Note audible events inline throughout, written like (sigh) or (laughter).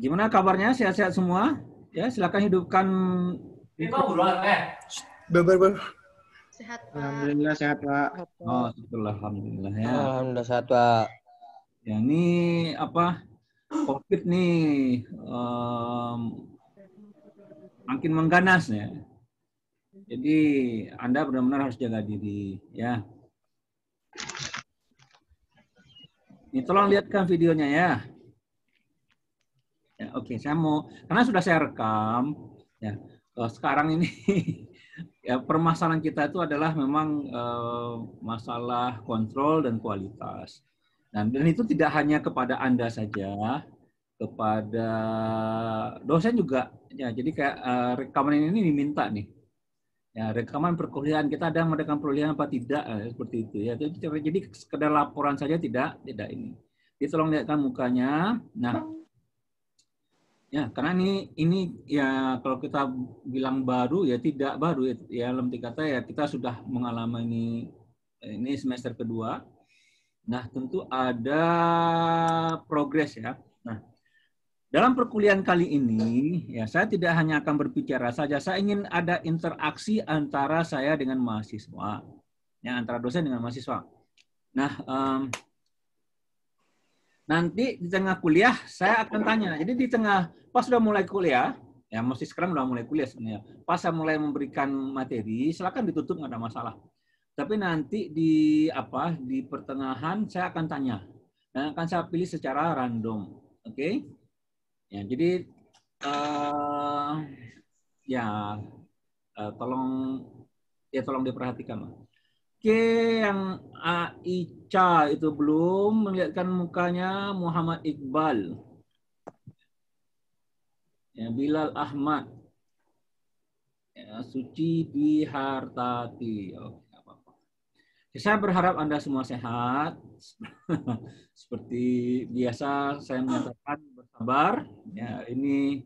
Gimana kabarnya? Sehat-sehat semua? Ya, silakan hidupkan. Ber, ber, ber. Sehat, Pak. Alhamdulillah sehat, Pak. Oh, syukurlah alhamdulillah ya. Alhamdulillah sehat, Pak. Ya, ini apa? Covid nih um, makin mengganas ya. Jadi Anda benar-benar harus jaga diri ya. Ini tolong lihatkan videonya ya. Ya, Oke, okay. saya mau karena sudah saya rekam. Ya, eh, sekarang ini (laughs) ya permasalahan kita itu adalah memang uh, masalah kontrol dan kualitas. Dan, dan itu tidak hanya kepada anda saja, kepada dosen juga. Ya, jadi kayak uh, rekaman ini diminta nih. Ya, rekaman perkuliahan kita ada merekam perkuliahan apa tidak eh, seperti itu ya. Jadi, jadi sekedar laporan saja tidak tidak ini. Jadi tolong lihatkan mukanya. Nah, Ya, karena ini ini ya kalau kita bilang baru ya tidak baru ya, ya dalam tiga kata ya kita sudah mengalami ini ini semester kedua. Nah, tentu ada progres ya. Nah, dalam perkuliahan kali ini ya saya tidak hanya akan berbicara saja, saya ingin ada interaksi antara saya dengan mahasiswa, ya antara dosen dengan mahasiswa. Nah, um, nanti di tengah kuliah saya akan tanya. Jadi di tengah pas sudah mulai kuliah, ya mesti sekarang sudah mulai kuliah sebenarnya. Pas saya mulai memberikan materi, silakan ditutup nggak ada masalah. Tapi nanti di apa di pertengahan saya akan tanya dan akan saya pilih secara random, oke? Okay? Ya jadi uh, ya uh, tolong ya tolong diperhatikan. Oke, yang Aicha itu belum melihatkan mukanya Muhammad Iqbal. Ya, Bilal Ahmad. Ya, Suci Dwi Hartati. Oke, apa-apa. Ya, saya berharap Anda semua sehat. (laughs) Seperti biasa saya mengatakan bersabar. Ya, ini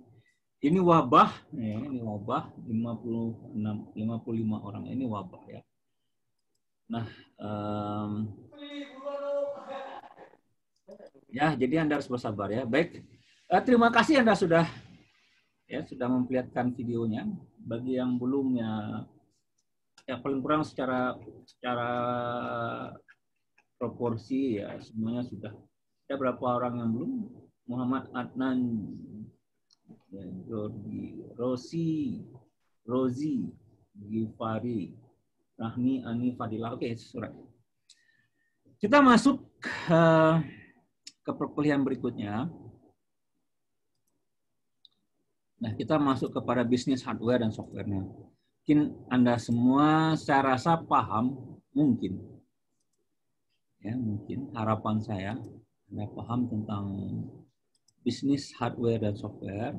ini wabah, ya, ini wabah 56 55 orang ini wabah ya Nah, um, ya jadi Anda harus bersabar ya. Baik, eh, terima kasih Anda sudah ya sudah memperlihatkan videonya. Bagi yang belum ya, ya paling kurang secara secara proporsi ya semuanya sudah. Ada berapa orang yang belum? Muhammad Adnan, ya, Jordi, Rosi, Rosi, Gifari, Rahmi Ani Fadila Oke, okay, surat. Kita masuk ke, eh, ke perkuliahan berikutnya. Nah, kita masuk kepada bisnis hardware dan softwarenya. Mungkin Anda semua saya rasa paham, mungkin. Ya, mungkin harapan saya Anda paham tentang bisnis hardware dan software.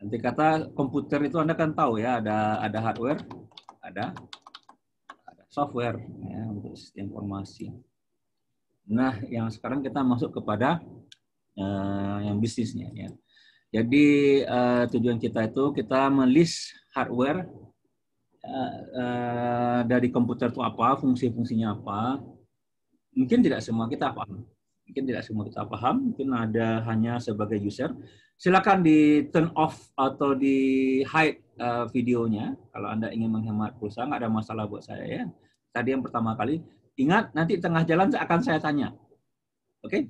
Nanti kata komputer itu Anda kan tahu ya, ada ada hardware, ada, ada software ya, untuk sistem informasi. Nah, yang sekarang kita masuk kepada uh, yang bisnisnya ya. Jadi uh, tujuan kita itu kita melis hardware uh, uh, dari komputer itu apa, fungsi-fungsinya apa. Mungkin tidak semua kita paham. Mungkin tidak semua kita paham, mungkin ada hanya sebagai user, silakan di turn off atau di hide uh, videonya kalau anda ingin menghemat pulsa nggak ada masalah buat saya ya tadi yang pertama kali ingat nanti tengah jalan akan saya tanya oke okay?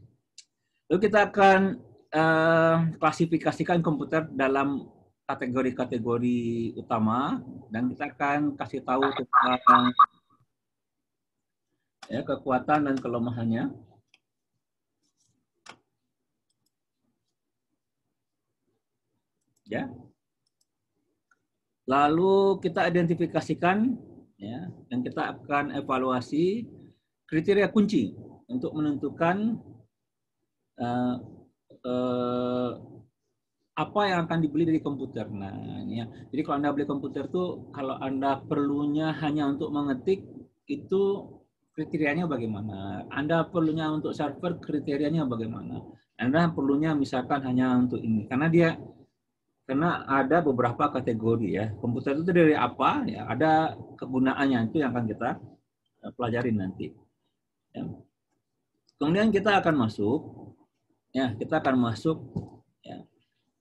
lalu kita akan uh, klasifikasikan komputer dalam kategori-kategori utama dan kita akan kasih tahu tentang ya, kekuatan dan kelemahannya Lalu kita identifikasikan ya, dan kita akan evaluasi kriteria kunci untuk menentukan uh, uh, apa yang akan dibeli dari komputer. Nah, ya. Jadi kalau Anda beli komputer tuh kalau Anda perlunya hanya untuk mengetik itu kriterianya bagaimana? Anda perlunya untuk server kriterianya bagaimana? Anda perlunya misalkan hanya untuk ini karena dia karena ada beberapa kategori ya. Komputer itu dari apa? Ya, ada kegunaannya itu yang akan kita e, pelajari nanti. Ya. Kemudian kita akan masuk, ya kita akan masuk ya,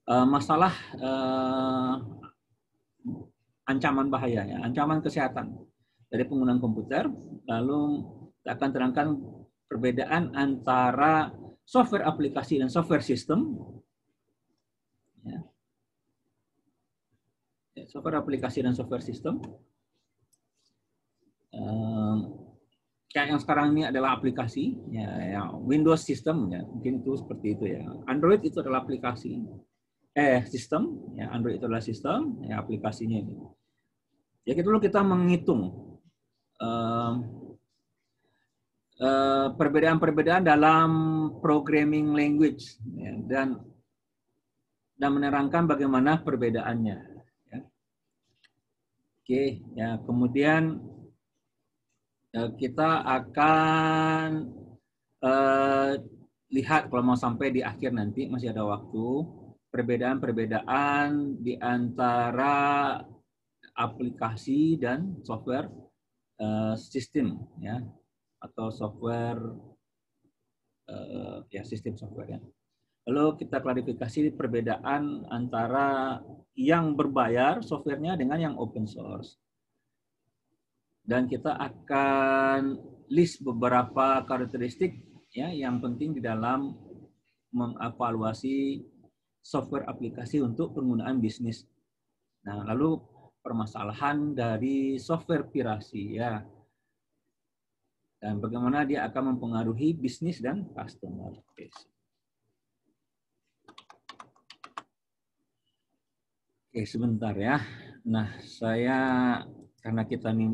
e, masalah e, ancaman bahaya, ya, ancaman kesehatan dari penggunaan komputer. Lalu kita akan terangkan perbedaan antara software aplikasi dan software sistem. Ya software aplikasi dan software system. kayak yang sekarang ini adalah aplikasi, ya, ya Windows system, ya, mungkin itu seperti itu ya. Android itu adalah aplikasi, eh sistem, ya Android itu adalah sistem, ya aplikasinya ini. Ya kita dulu kita menghitung perbedaan-perbedaan uh, perbedaan-perbedaan dalam programming language ya, dan dan menerangkan bagaimana perbedaannya. Oke, ya kemudian ya, kita akan uh, lihat kalau mau sampai di akhir nanti masih ada waktu perbedaan-perbedaan di antara aplikasi dan software uh, sistem ya atau software uh, ya sistem software ya. Lalu kita klarifikasi perbedaan antara yang berbayar softwarenya dengan yang open source. Dan kita akan list beberapa karakteristik ya yang penting di dalam mengevaluasi software aplikasi untuk penggunaan bisnis. Nah, lalu permasalahan dari software pirasi ya. Dan bagaimana dia akan mempengaruhi bisnis dan customer base. Oke, sebentar ya. Nah, saya karena kita nih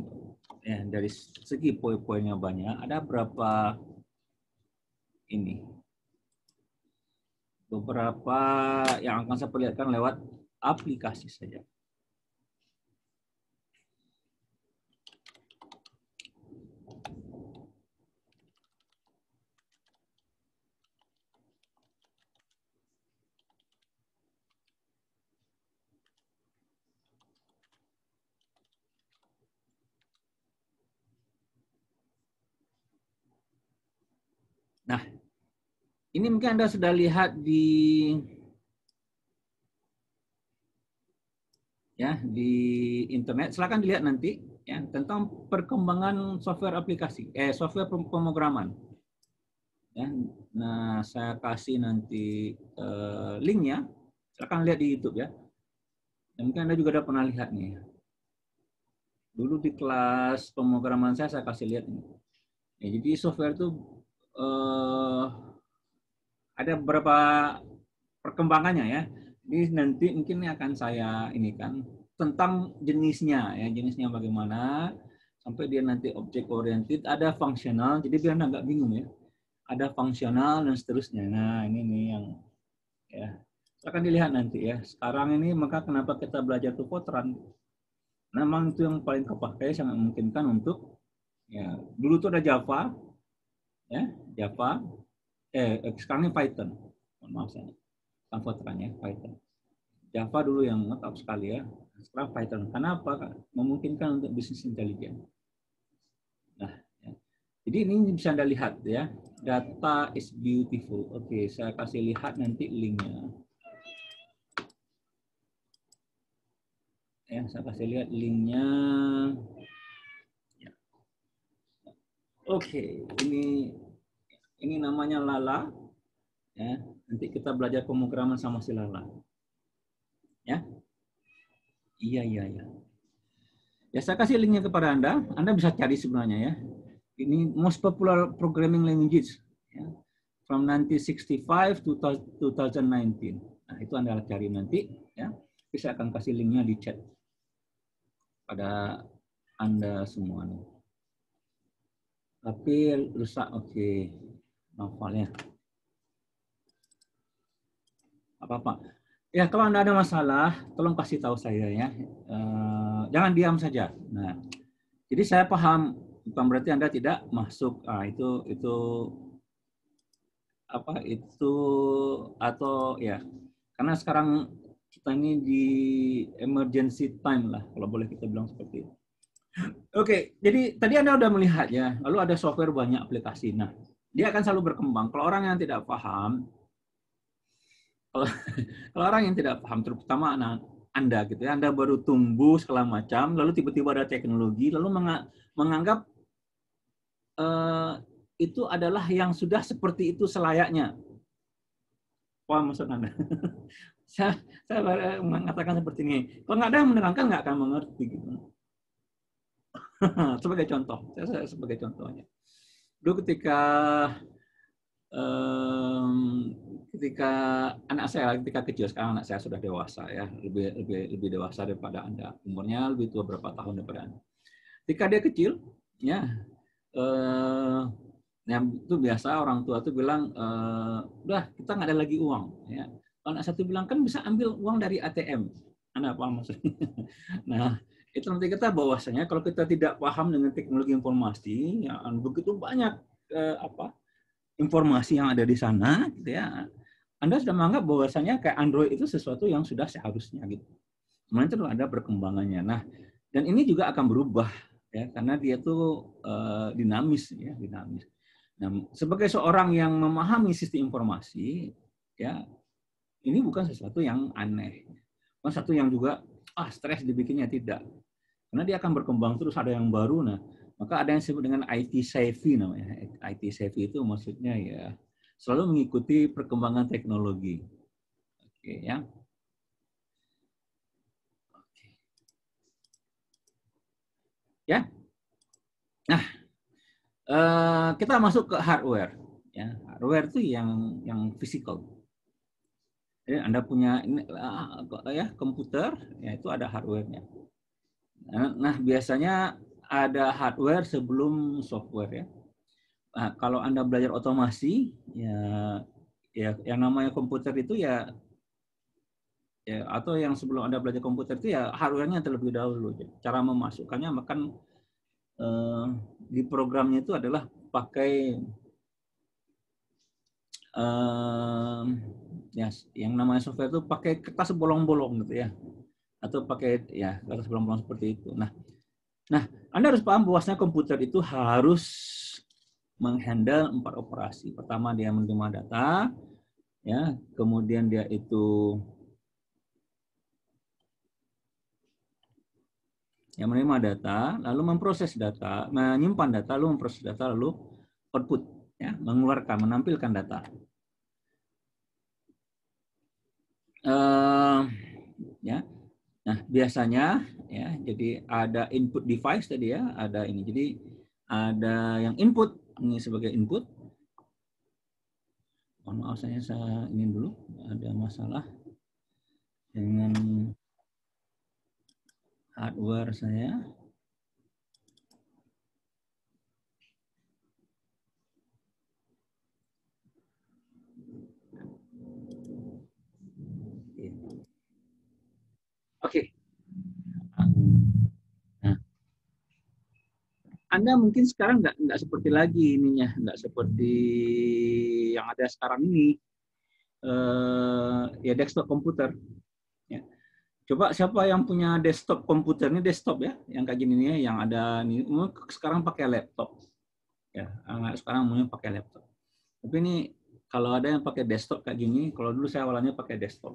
ya, dari segi poin-poinnya banyak, ada berapa ini? Beberapa yang akan saya perlihatkan lewat aplikasi saja. Ini mungkin Anda sudah lihat di ya di internet. Silakan dilihat nanti ya tentang perkembangan software aplikasi eh software pemrograman. Ya. Nah, saya kasih nanti eh, linknya. Silakan lihat di YouTube ya. Dan mungkin Anda juga sudah pernah lihat nih. Dulu di kelas pemrograman saya saya kasih lihat ini. Ya, jadi software itu eh, ada beberapa perkembangannya ya. Ini nanti mungkin akan saya ini kan tentang jenisnya ya, jenisnya bagaimana sampai dia nanti objek oriented, ada fungsional, jadi biar nggak bingung ya. Ada fungsional dan seterusnya. Nah, ini nih yang ya. Akan dilihat nanti ya. Sekarang ini maka kenapa kita belajar tuh potran? Memang itu yang paling kepakai sangat memungkinkan untuk ya, dulu tuh ada Java ya, Java Eh, eh sekarang ini Python. Mohon maaf saya. ya, Python. Java dulu yang ngetop sekali ya. Sekarang Python. Kenapa? Memungkinkan untuk bisnis intelijen. Nah, ya. jadi ini bisa Anda lihat ya. Data is beautiful. Oke, saya kasih lihat nanti linknya. Ya, saya kasih lihat linknya. Ya. Oke, ini ini namanya lala. Ya, nanti kita belajar pemrograman sama si lala. Ya. Iya, iya, iya. Ya, saya kasih linknya kepada Anda. Anda bisa cari sebenarnya ya. Ini most popular programming languages. Ya. From 1965 to 2019. Nah, itu Anda cari nanti. Ya. Tapi saya akan kasih linknya di chat pada Anda semua. Tapi rusak, oke. Okay nongkolnya. Apa Pak? Ya kalau anda ada masalah, tolong kasih tahu saya ya. E, jangan diam saja. Nah, jadi saya paham bukan berarti anda tidak masuk. Ah, itu itu apa itu atau ya karena sekarang kita ini di emergency time lah kalau boleh kita bilang seperti itu. Oke, okay, jadi tadi Anda sudah melihat ya, lalu ada software banyak aplikasi. Nah, dia akan selalu berkembang. Kalau orang yang tidak paham, kalau, (laughs) kalau orang yang tidak paham, terutama anak Anda gitu ya, Anda baru tumbuh segala macam, lalu tiba-tiba ada teknologi, lalu menganggap uh, itu adalah yang sudah seperti itu selayaknya. Wah, maksud Anda? (laughs) saya, saya mengatakan seperti ini. Kalau nggak ada yang menerangkan, nggak akan mengerti. Gitu. (laughs) sebagai contoh, saya, saya sebagai contohnya dulu ketika um, ketika anak saya ketika kecil sekarang anak saya sudah dewasa ya lebih lebih lebih dewasa daripada anda umurnya lebih tua berapa tahun daripada anda ketika dia kecil ya yang eh, yang itu biasa orang tua tuh bilang uh, udah kita nggak ada lagi uang ya anak satu bilang kan bisa ambil uang dari ATM anak apa maksudnya (laughs) nah itu nanti kita bahwasanya kalau kita tidak paham dengan teknologi informasi ya anu, begitu banyak eh, apa informasi yang ada di sana gitu ya anda sudah menganggap bahwasanya kayak Android itu sesuatu yang sudah seharusnya gitu kemudian itu ada perkembangannya nah dan ini juga akan berubah ya karena dia tuh eh, dinamis ya dinamis nah sebagai seorang yang memahami sistem informasi ya ini bukan sesuatu yang aneh bukan sesuatu yang juga ah stres dibikinnya tidak karena dia akan berkembang terus ada yang baru. Nah, maka ada yang disebut dengan IT savvy namanya. IT savvy itu maksudnya ya selalu mengikuti perkembangan teknologi. Oke ya. Oke. Ya. Nah, eh, kita masuk ke hardware. Ya, hardware itu yang yang physical. Jadi Anda punya ini, eh, ya komputer, ya itu ada hardware Nah, nah, biasanya ada hardware sebelum software ya. Nah, kalau Anda belajar otomasi, ya, ya yang namanya komputer itu ya, ya atau yang sebelum Anda belajar komputer itu ya hardware-nya terlebih dahulu. Cara memasukkannya bahkan eh, di programnya itu adalah pakai eh, ya yang namanya software itu pakai kertas bolong-bolong gitu ya atau pakai ya kata sebelum seperti itu. Nah, nah Anda harus paham bahwasanya komputer itu harus menghandle empat operasi. Pertama dia menerima data, ya, kemudian dia itu yang menerima data, lalu memproses data, menyimpan data, lalu memproses data, lalu output, ya, mengeluarkan, menampilkan data. biasanya ya jadi ada input device tadi ya ada ini jadi ada yang input ini sebagai input mohon maaf saya saya ingin dulu ada masalah dengan hardware saya Anda mungkin sekarang nggak nggak seperti lagi ininya, nggak seperti yang ada sekarang ini. Uh, ya desktop komputer. Ya. Coba siapa yang punya desktop komputer ini desktop ya, yang kayak gini nih, yang ada ini Sekarang pakai laptop. Ya, sekarang mau pakai laptop. Tapi ini kalau ada yang pakai desktop kayak gini, kalau dulu saya awalnya pakai desktop.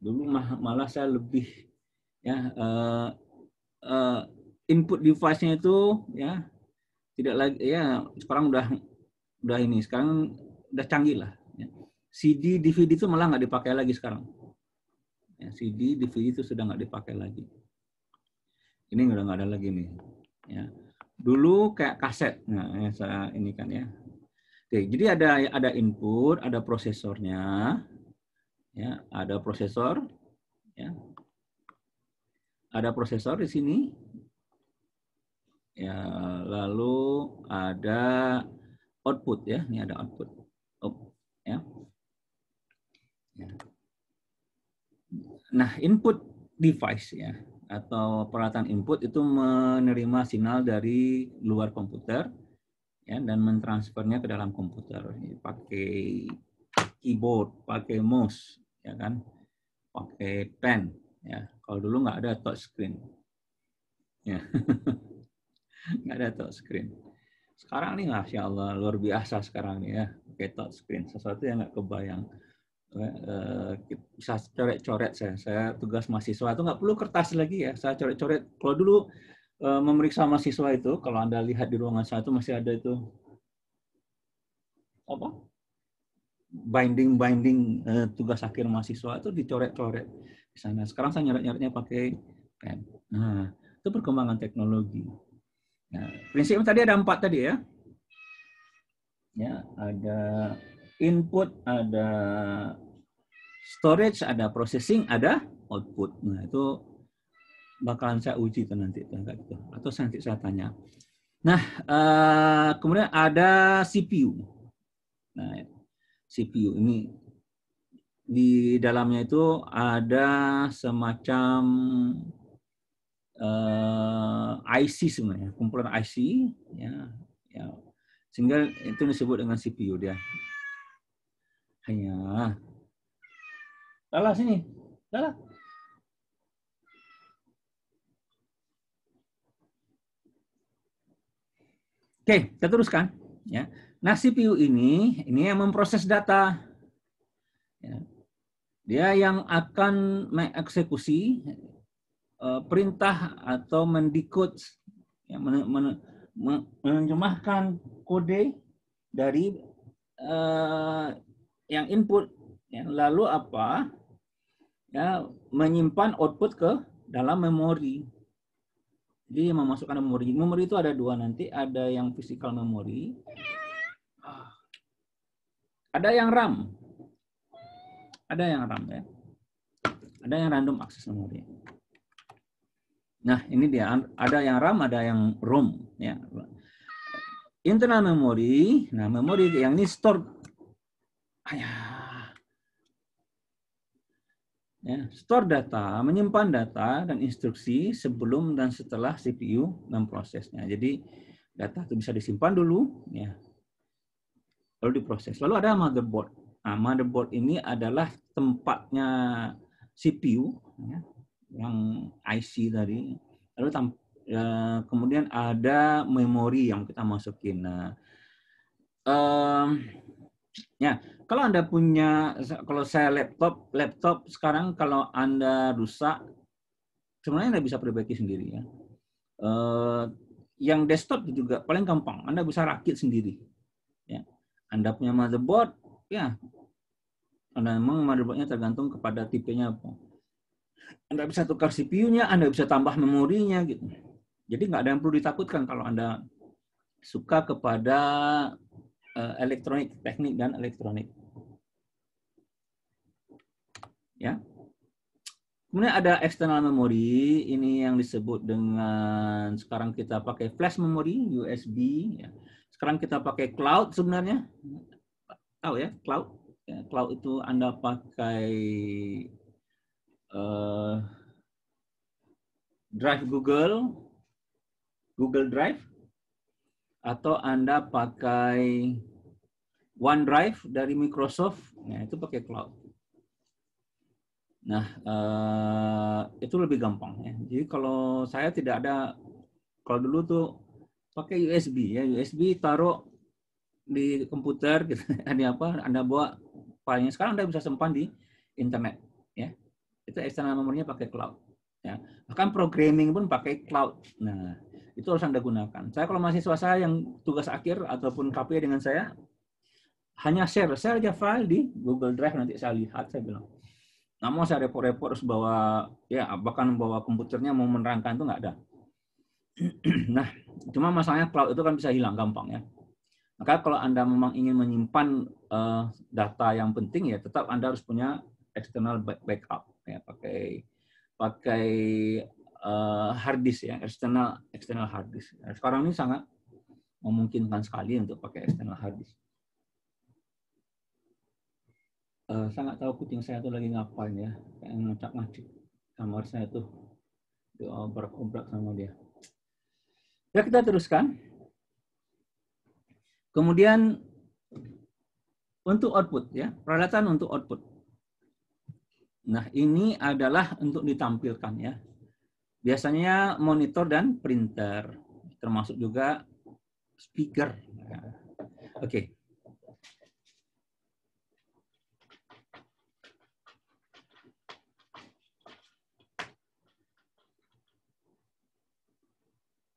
Dulu malah saya lebih ya uh, uh, input device-nya itu ya tidak lagi ya sekarang udah udah ini sekarang udah canggih lah ya. CD DVD itu malah nggak dipakai lagi sekarang ya, CD DVD itu sudah nggak dipakai lagi ini udah nggak ada lagi nih ya dulu kayak kaset nah ya, saya ini kan ya Oke, jadi ada ada input, ada prosesornya, ya, ada prosesor, ya, ada prosesor di sini, Ya, lalu ada output ya, ini ada output. Oh, ya. Nah, input device ya atau peralatan input itu menerima sinyal dari luar komputer ya dan mentransfernya ke dalam komputer pakai keyboard, pakai mouse ya kan, pakai pen ya. Kalau dulu nggak ada touch screen. Ya. (laughs) nggak ada touchscreen. Sekarang nih, masya Allah, luar biasa sekarang nih ya, pakai touchscreen. Sesuatu yang nggak kebayang. Bisa eh, eh, coret-coret saya. Saya tugas mahasiswa itu nggak perlu kertas lagi ya. Saya coret-coret. Kalau dulu eh, memeriksa mahasiswa itu, kalau Anda lihat di ruangan saya itu masih ada itu apa binding binding tugas akhir mahasiswa itu dicoret-coret di sana. Sekarang saya nyoret-nyoretnya pakai pen. Nah, itu perkembangan teknologi prinsipnya prinsip tadi ada empat tadi ya. Ya, ada input, ada storage, ada processing, ada output. Nah, itu bakalan saya uji itu nanti itu atau nanti saya tanya. Nah, eh, kemudian ada CPU. Nah, CPU ini di dalamnya itu ada semacam uh, eh, IC sebenarnya, kumpulan IC ya, ya. Sehingga itu disebut dengan CPU dia. Hanya Lala sini. Lala. Oke, kita teruskan ya. Nah, CPU ini ini yang memproses data. Ya. Dia yang akan mengeksekusi Eh, perintah atau mendikut ya, men, kode dari uh, yang input ya, lalu apa ya menyimpan output ke dalam memori jadi memasukkan memori memori itu ada dua nanti ada yang physical memory ada yang RAM ada yang RAM ya ada yang random access memory Nah, ini dia ada yang RAM, ada yang ROM ya. Internal memory. Nah, memori yang ini store ayah. Ya. ya, store data, menyimpan data dan instruksi sebelum dan setelah CPU memprosesnya. Jadi data itu bisa disimpan dulu ya. Lalu diproses. Lalu ada motherboard. Nah, motherboard ini adalah tempatnya CPU ya yang IC tadi. Lalu tam, ya, kemudian ada memori yang kita masukin. Nah, um, ya kalau anda punya, kalau saya laptop, laptop sekarang kalau anda rusak, sebenarnya anda bisa perbaiki sendiri ya. Uh, yang desktop juga paling gampang, anda bisa rakit sendiri. Ya, anda punya motherboard, ya, anda memang motherboardnya tergantung kepada tipenya apa anda bisa tukar CPU-nya, Anda bisa tambah memorinya gitu. Jadi nggak ada yang perlu ditakutkan kalau Anda suka kepada uh, elektronik, teknik dan elektronik. Ya. Kemudian ada external memory, ini yang disebut dengan sekarang kita pakai flash memory USB. Ya. Sekarang kita pakai cloud sebenarnya, tahu ya cloud. Ya, cloud itu anda pakai Eh, Drive Google, Google Drive, atau Anda pakai OneDrive dari Microsoft, nah itu pakai cloud. Nah, uh, itu lebih gampang ya. Jadi kalau saya tidak ada, kalau dulu tuh pakai USB ya, USB taruh di komputer gitu, (laughs) Ada apa, Anda bawa filenya. Sekarang Anda bisa simpan di internet ya itu eksternal memorinya pakai cloud. Ya. Bahkan programming pun pakai cloud. Nah, itu harus Anda gunakan. Saya kalau mahasiswa saya yang tugas akhir ataupun KPI dengan saya, hanya share. Share aja file di Google Drive nanti saya lihat, saya bilang. Nggak mau saya repot-repot harus bawa, ya bahkan bawa komputernya mau menerangkan itu nggak ada. (clears throat) nah, cuma masalahnya cloud itu kan bisa hilang gampang ya. Maka kalau Anda memang ingin menyimpan uh, data yang penting ya tetap Anda harus punya external backup ya pakai pakai uh, hard disk ya external external hard disk. Nah, sekarang ini sangat memungkinkan sekali untuk pakai external hard disk. Uh, sangat tahu kucing saya tuh lagi ngapain ya, kayak ngacak ngacik kamar saya tuh diobrak sama dia. Ya kita teruskan. Kemudian untuk output ya, peralatan untuk output. Nah, ini adalah untuk ditampilkan ya. Biasanya monitor dan printer, termasuk juga speaker. Oke. Okay.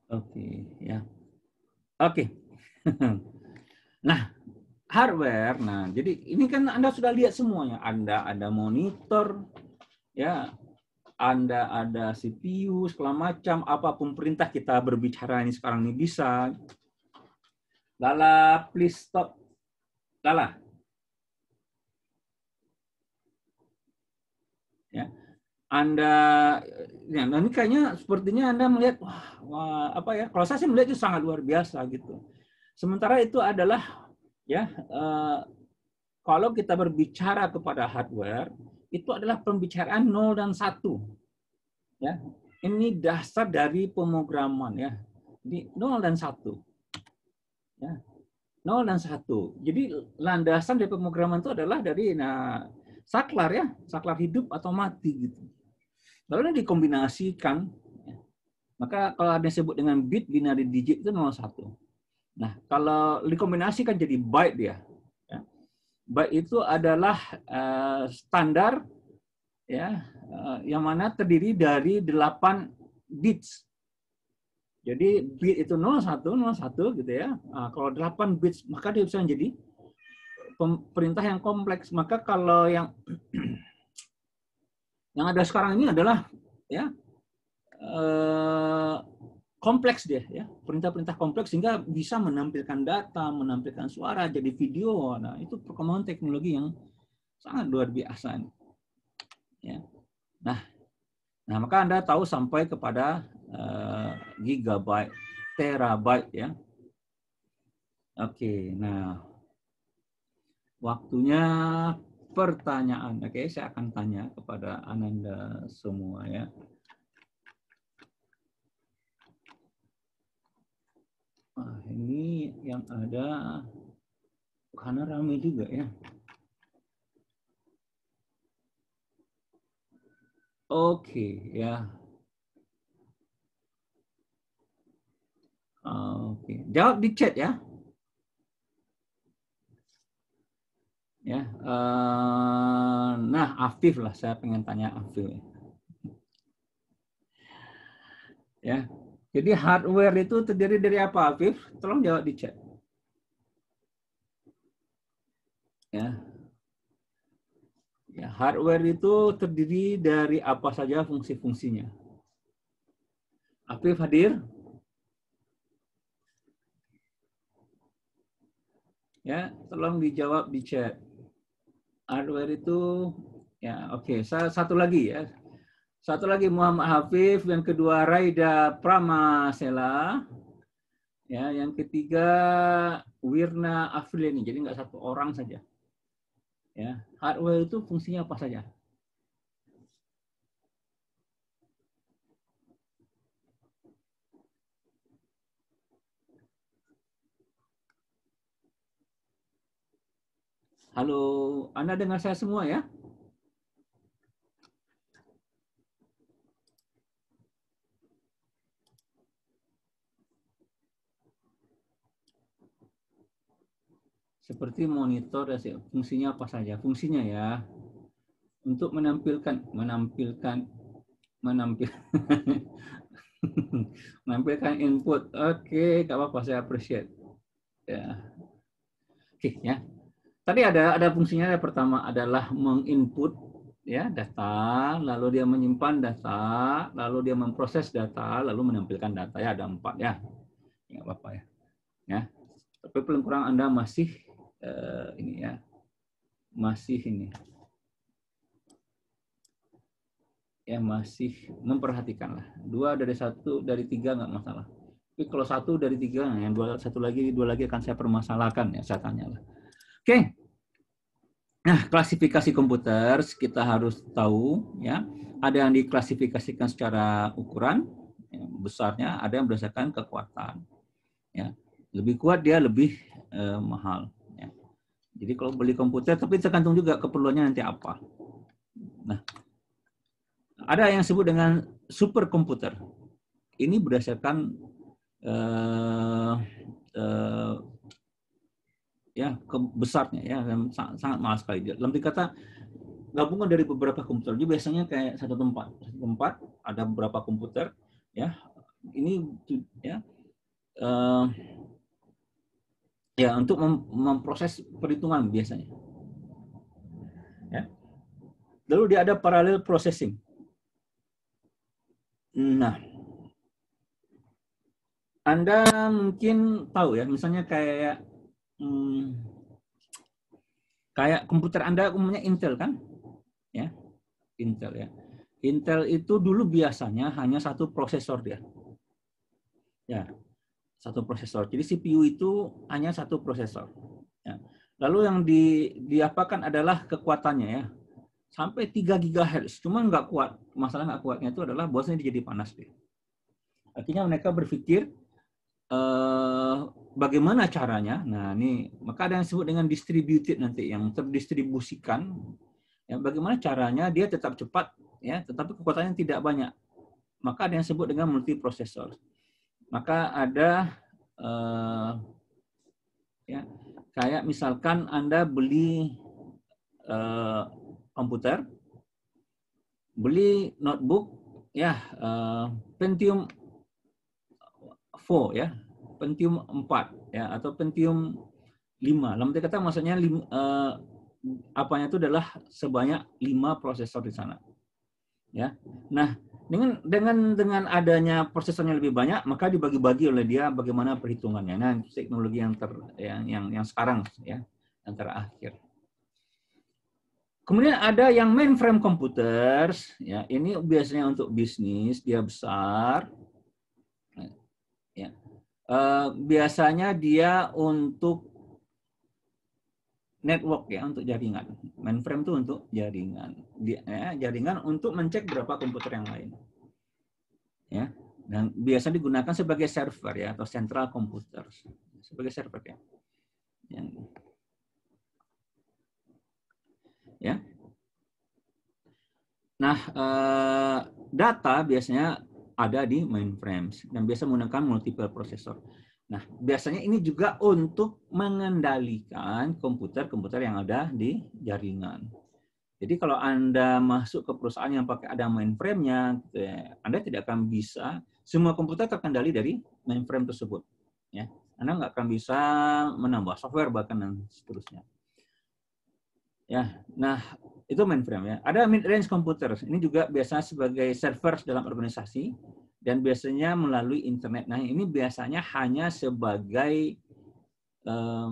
Oke, okay, ya. Oke. Okay. (laughs) nah, hardware. Nah, jadi ini kan Anda sudah lihat semuanya. Anda ada monitor, ya, Anda ada CPU, segala macam. Apapun perintah kita berbicara ini sekarang ini bisa. Lala, please stop. Lala. Ya. Anda, ya, nah, ini kayaknya sepertinya Anda melihat, wah, wah, apa ya, kalau saya sih melihat itu sangat luar biasa gitu. Sementara itu adalah ya uh, kalau kita berbicara kepada hardware itu adalah pembicaraan 0 dan 1. Ya. Ini dasar dari pemrograman ya. di 0 dan 1. Ya. 0 dan 1. Jadi landasan dari pemrograman itu adalah dari nah saklar ya, saklar hidup atau mati gitu. Lalu ini dikombinasikan ya. maka kalau ada yang disebut dengan bit binary digit itu 01. Nah, kalau rekombinasi kan jadi byte dia. Ya. Byte itu adalah uh, standar ya uh, yang mana terdiri dari 8 bits. Jadi bit itu 0, 1 gitu ya. Nah, kalau 8 bits maka dia bisa menjadi perintah yang kompleks. Maka kalau yang (clears throat) yang ada sekarang ini adalah ya eh, kompleks dia ya perintah-perintah kompleks sehingga bisa menampilkan data menampilkan suara jadi video nah itu perkembangan teknologi yang sangat luar biasa ini. ya nah nah maka anda tahu sampai kepada uh, gigabyte terabyte ya oke okay, nah waktunya pertanyaan oke okay, saya akan tanya kepada ananda semua ya Wah, ini yang ada karena ramai juga ya. Oke, ya. Oke, jawab di chat ya. Ya, uh, nah Afif lah saya pengen tanya Afif. Ya, jadi hardware itu terdiri dari apa, Afif? Tolong jawab di chat. Ya. ya hardware itu terdiri dari apa saja fungsi-fungsinya. Afif hadir? Ya, tolong dijawab di chat. Hardware itu ya oke, okay. satu lagi ya. Satu lagi Muhammad Hafif, yang kedua Raida Pramasela, ya, yang ketiga Wirna Afrileni. Jadi nggak satu orang saja. Ya, hardware itu fungsinya apa saja? Halo, Anda dengar saya semua ya? seperti monitor ya, fungsinya apa saja? Fungsinya ya untuk menampilkan menampilkan menampil (laughs) menampilkan input. Oke, okay, gak apa-apa saya appreciate. Ya. Oke, ya. Tadi ada ada fungsinya yang pertama adalah menginput ya data, lalu dia menyimpan data, lalu dia memproses data, lalu menampilkan data ya ada empat ya. nggak apa-apa ya. Ya. Tapi paling kurang Anda masih uh, ini ya masih ini ya masih memperhatikan lah dua dari satu dari tiga nggak masalah tapi kalau satu dari tiga yang dua satu lagi dua lagi akan saya permasalahkan ya saya tanya lah oke okay. nah klasifikasi komputer kita harus tahu ya ada yang diklasifikasikan secara ukuran ya, besarnya ada yang berdasarkan kekuatan ya lebih kuat dia lebih eh, mahal jadi kalau beli komputer, tapi tergantung juga keperluannya nanti apa. Nah, ada yang disebut dengan super komputer. Ini berdasarkan uh, uh, ya kebesarnya ya sangat, sangat mahal sekali. Dalam kata gabungan dari beberapa komputer. Jadi biasanya kayak satu tempat, satu tempat ada beberapa komputer ya. Ini ya uh, ya untuk mem memproses perhitungan biasanya. Ya. Lalu dia ada paralel processing. Nah, Anda mungkin tahu ya, misalnya kayak hmm, kayak komputer Anda umumnya Intel kan? Ya. Intel ya. Intel itu dulu biasanya hanya satu prosesor dia. Ya, satu prosesor. Jadi CPU itu hanya satu prosesor. Ya. Lalu yang di, diapakan adalah kekuatannya ya. Sampai 3 GHz. Cuma nggak kuat. Masalah nggak kuatnya itu adalah bosnya jadi panas. Deh. Akhirnya mereka berpikir eh, bagaimana caranya. Nah ini maka ada yang disebut dengan distributed nanti yang terdistribusikan. Ya, bagaimana caranya dia tetap cepat ya, tetapi kekuatannya tidak banyak. Maka ada yang disebut dengan multiprosesor. Maka ada eh, ya kayak misalkan Anda beli eh, komputer, beli notebook ya eh, Pentium 4 ya, Pentium 4 ya atau Pentium 5. Dalam kata maksudnya lim, eh, apanya itu adalah sebanyak 5 prosesor di sana. Ya. Nah, dengan dengan dengan adanya prosesornya lebih banyak maka dibagi-bagi oleh dia bagaimana perhitungannya nah teknologi yang ter yang yang, yang sekarang ya yang terakhir kemudian ada yang mainframe computers ya ini biasanya untuk bisnis dia besar ya uh, biasanya dia untuk network ya untuk jaringan. Mainframe itu untuk jaringan. Ya, jaringan untuk mencek berapa komputer yang lain. Ya. Dan biasa digunakan sebagai server ya atau central komputer sebagai server ya. ya. Nah, eh, data biasanya ada di mainframes dan biasa menggunakan multiple processor. Nah, biasanya ini juga untuk mengendalikan komputer-komputer yang ada di jaringan. Jadi kalau Anda masuk ke perusahaan yang pakai ada mainframe-nya, gitu ya, Anda tidak akan bisa, semua komputer terkendali dari mainframe tersebut. Ya, Anda nggak akan bisa menambah software bahkan dan seterusnya. Ya, nah itu mainframe ya. Ada mid-range computers. Ini juga biasa sebagai server dalam organisasi dan biasanya melalui internet. Nah, ini biasanya hanya sebagai eh,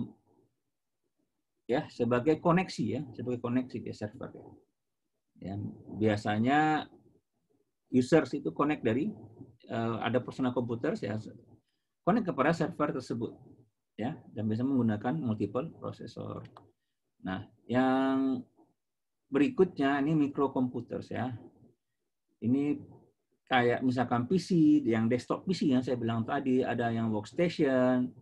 ya sebagai koneksi ya, sebagai koneksi ke server. Ya, biasanya users itu connect dari eh, ada personal komputer ya connect kepada server tersebut ya dan bisa menggunakan multiple prosesor. Nah, yang berikutnya ini mikrokomputer ya. Ini kayak misalkan PC, yang desktop PC yang saya bilang tadi, ada yang workstation,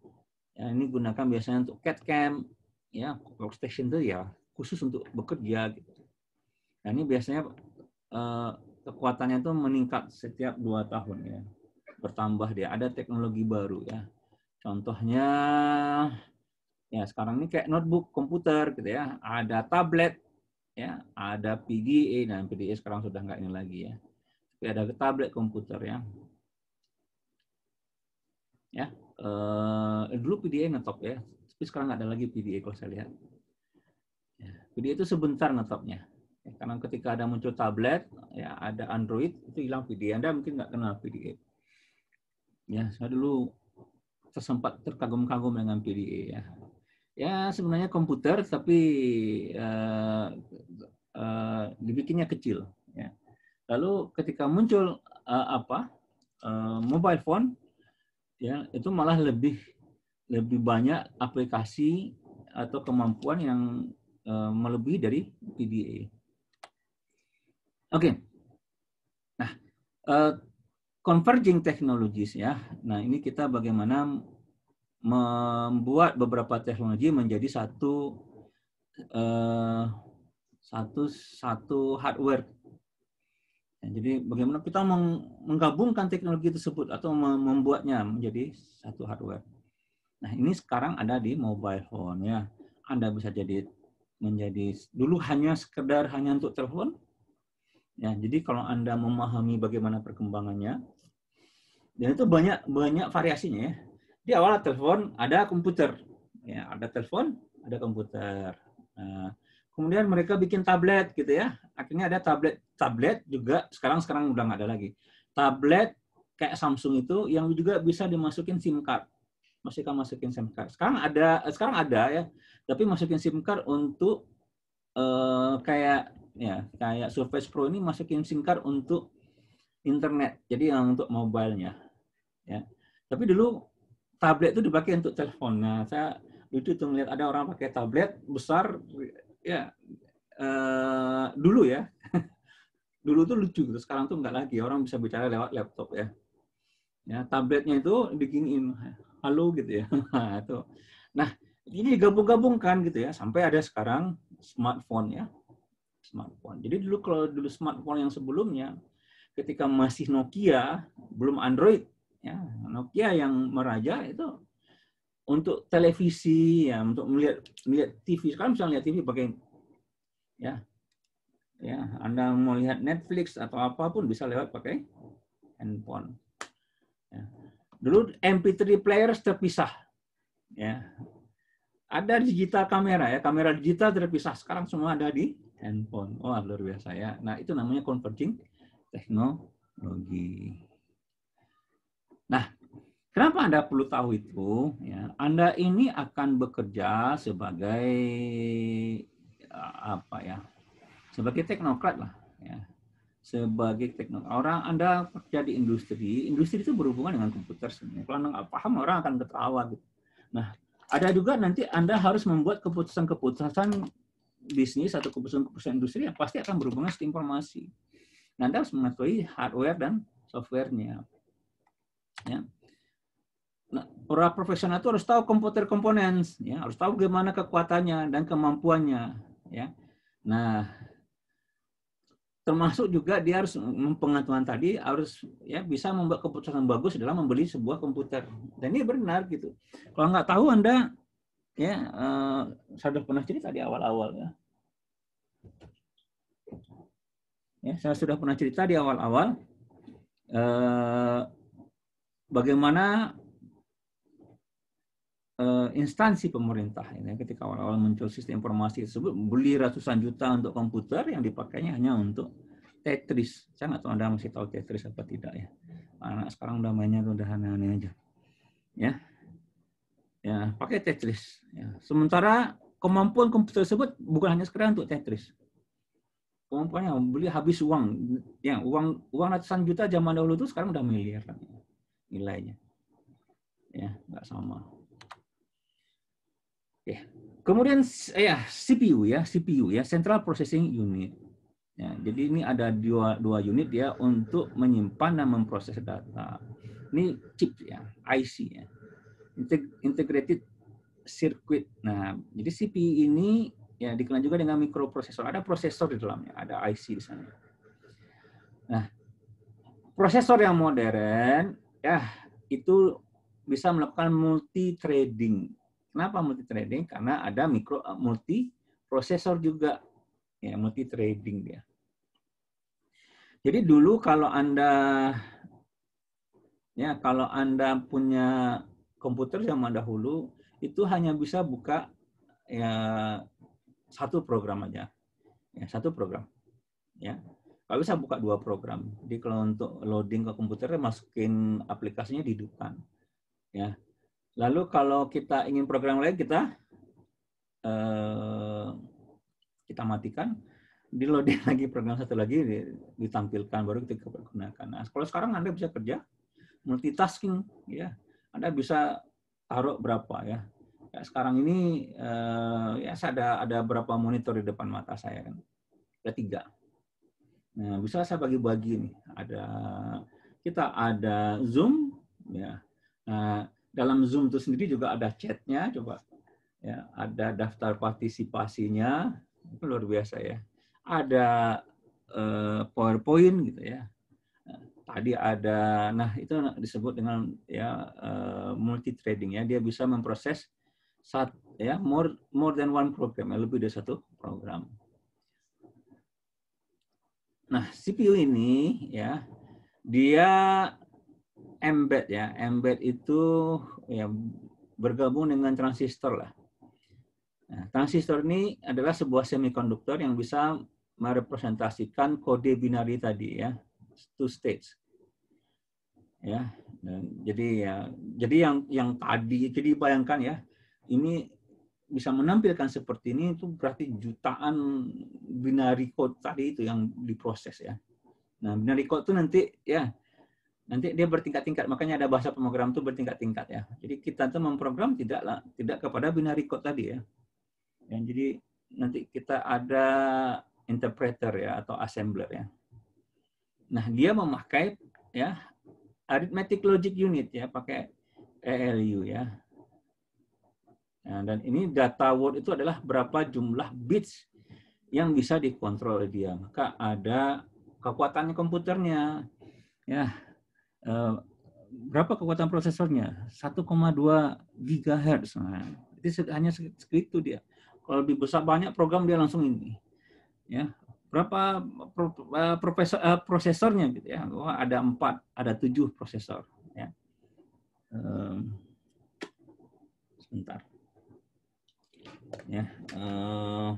ya, ini gunakan biasanya untuk cat cam, ya workstation itu ya khusus untuk bekerja. Gitu. Nah ini biasanya eh, kekuatannya itu meningkat setiap dua tahun ya, bertambah dia. Ada teknologi baru ya. Contohnya ya sekarang ini kayak notebook komputer gitu ya, ada tablet, ya ada PDA dan e. nah, PDA e sekarang sudah nggak ini lagi ya Oke, ada tablet komputer ya. Ya, eh, dulu PDA ngetop ya, tapi sekarang nggak ada lagi PDA kalau saya lihat. Ya, PDA itu sebentar ngetopnya. Ya, karena ketika ada muncul tablet, ya ada Android itu hilang PDA. Anda mungkin nggak kenal PDA. Ya, saya dulu tersempat terkagum-kagum dengan PDA ya. Ya sebenarnya komputer tapi uh, uh, dibikinnya kecil. Lalu ketika muncul uh, apa uh, mobile phone, ya itu malah lebih lebih banyak aplikasi atau kemampuan yang uh, melebihi dari PDA. Oke, okay. nah uh, converging technologies ya. Nah ini kita bagaimana membuat beberapa teknologi menjadi satu uh, satu satu hardware Ya, jadi bagaimana kita menggabungkan teknologi tersebut atau membuatnya menjadi satu hardware. Nah ini sekarang ada di mobile phone ya. Anda bisa jadi menjadi dulu hanya sekedar hanya untuk telepon. Ya, jadi kalau Anda memahami bagaimana perkembangannya, dan itu banyak banyak variasinya ya. Di awal telepon ada komputer, ya ada telepon, ada komputer. Nah, Kemudian mereka bikin tablet gitu ya. Akhirnya ada tablet, tablet juga sekarang sekarang udah nggak ada lagi. Tablet kayak Samsung itu yang juga bisa dimasukin SIM card. Masih kan masukin SIM card. Sekarang ada sekarang ada ya, tapi masukin SIM card untuk uh, kayak ya kayak Surface Pro ini masukin SIM card untuk internet. Jadi yang untuk mobilenya ya. Tapi dulu tablet itu dipakai untuk telepon. Nah, saya lucu tuh melihat ada orang pakai tablet besar ya uh, dulu ya (laughs) dulu tuh lucu gitu sekarang tuh nggak lagi orang bisa bicara lewat laptop ya ya tabletnya itu diginiin halo gitu ya (laughs) nah, itu nah ini gabung gabungkan gitu ya sampai ada sekarang smartphone ya smartphone jadi dulu kalau dulu smartphone yang sebelumnya ketika masih Nokia belum Android ya Nokia yang meraja itu untuk televisi ya untuk melihat melihat TV sekarang bisa lihat TV pakai ya ya Anda mau lihat Netflix atau apapun bisa lewat pakai handphone ya. dulu MP3 players terpisah ya ada digital kamera ya kamera digital terpisah sekarang semua ada di handphone oh luar biasa ya nah itu namanya converging teknologi Kenapa Anda perlu tahu itu? Ya, Anda ini akan bekerja sebagai apa ya? Sebagai teknokrat lah, ya. Sebagai teknokrat. Orang Anda kerja di industri, industri itu berhubungan dengan komputer sebenarnya. Kalau Anda nggak paham, orang akan ketawa gitu. Nah, ada juga nanti Anda harus membuat keputusan-keputusan bisnis atau keputusan-keputusan industri yang pasti akan berhubungan dengan informasi. Nah, Anda harus mengetahui hardware dan softwarenya. Ya Orang profesional itu harus tahu komputer komponen, ya, harus tahu gimana kekuatannya dan kemampuannya, ya. Nah, termasuk juga dia harus pengetahuan tadi harus ya bisa membuat keputusan bagus dalam membeli sebuah komputer. Dan ini benar gitu. Kalau nggak tahu Anda ya uh, saya sudah pernah cerita di awal-awal ya. Ya, saya sudah pernah cerita di awal-awal eh, bagaimana Eh, instansi pemerintah ini ketika awal-awal muncul sistem informasi tersebut beli ratusan juta untuk komputer yang dipakainya hanya untuk Tetris. Saya nggak tahu Anda masih tahu Tetris apa tidak ya. Anak sekarang udah mainnya udah aneh-aneh aja. Ya. Ya, pakai Tetris. Ya. Sementara kemampuan komputer tersebut bukan hanya sekedar untuk Tetris. Kemampuannya beli habis uang. Ya, uang uang ratusan juta zaman dahulu itu sekarang udah miliaran nilainya. Ya, nggak sama. Oke. Kemudian ya CPU ya, CPU ya, Central Processing Unit. Ya, jadi ini ada dua, dua unit ya untuk menyimpan dan memproses data. Ini chip ya, IC ya. Integrated circuit. Nah, jadi CPU ini ya dikenal juga dengan mikroprosesor. Ada prosesor di dalamnya, ada IC di sana. Nah, prosesor yang modern ya itu bisa melakukan multi trading Kenapa multi trading? Karena ada mikro eh, multi prosesor juga ya multi trading dia. Jadi dulu kalau Anda ya kalau Anda punya komputer zaman dahulu itu hanya bisa buka ya satu program aja. Ya, satu program. Ya. Kalau bisa buka dua program. Jadi kalau untuk loading ke komputer masukin aplikasinya di depan, Ya. Lalu kalau kita ingin program lain kita uh, kita matikan, di loading (laughs) lagi program satu lagi ditampilkan baru kita gunakan. Nah, kalau sekarang Anda bisa kerja multitasking ya. Anda bisa taruh berapa ya. ya sekarang ini uh, ya saya ada ada berapa monitor di depan mata saya kan. Ada tiga. Nah, bisa saya bagi-bagi nih. Ada kita ada Zoom ya. Nah, dalam Zoom itu sendiri juga ada chatnya, coba. Ya, ada daftar partisipasinya, luar biasa ya. Ada uh, PowerPoint gitu ya. Tadi ada, nah itu disebut dengan ya uh, eh, multi trading ya. Dia bisa memproses saat ya more more than one program, ya, lebih dari satu program. Nah, CPU ini ya dia embed ya. Embed itu ya bergabung dengan transistor lah. Nah, transistor ini adalah sebuah semikonduktor yang bisa merepresentasikan kode binari tadi ya, two states. Ya, dan jadi ya, jadi yang yang tadi jadi bayangkan ya, ini bisa menampilkan seperti ini itu berarti jutaan binari code tadi itu yang diproses ya. Nah, binari code itu nanti ya nanti dia bertingkat-tingkat. Makanya ada bahasa pemrogram itu bertingkat-tingkat ya. Jadi kita tuh memprogram tidaklah tidak kepada binary code tadi ya. dan ya, jadi nanti kita ada interpreter ya atau assembler ya. Nah, dia memakai ya arithmetic logic unit ya pakai ALU e ya. Nah, dan ini data word itu adalah berapa jumlah bits yang bisa dikontrol dia. Maka ada kekuatannya komputernya. Ya, Eh, berapa kekuatan prosesornya? 1,2 GHz. Nah, itu hanya segitu dia. Kalau lebih besar banyak program dia langsung ini. Ya, berapa pro, uh, profesor, uh, prosesornya gitu ya? Oh, ada empat, ada tujuh prosesor. Ya. Um, sebentar. Ya. Uh,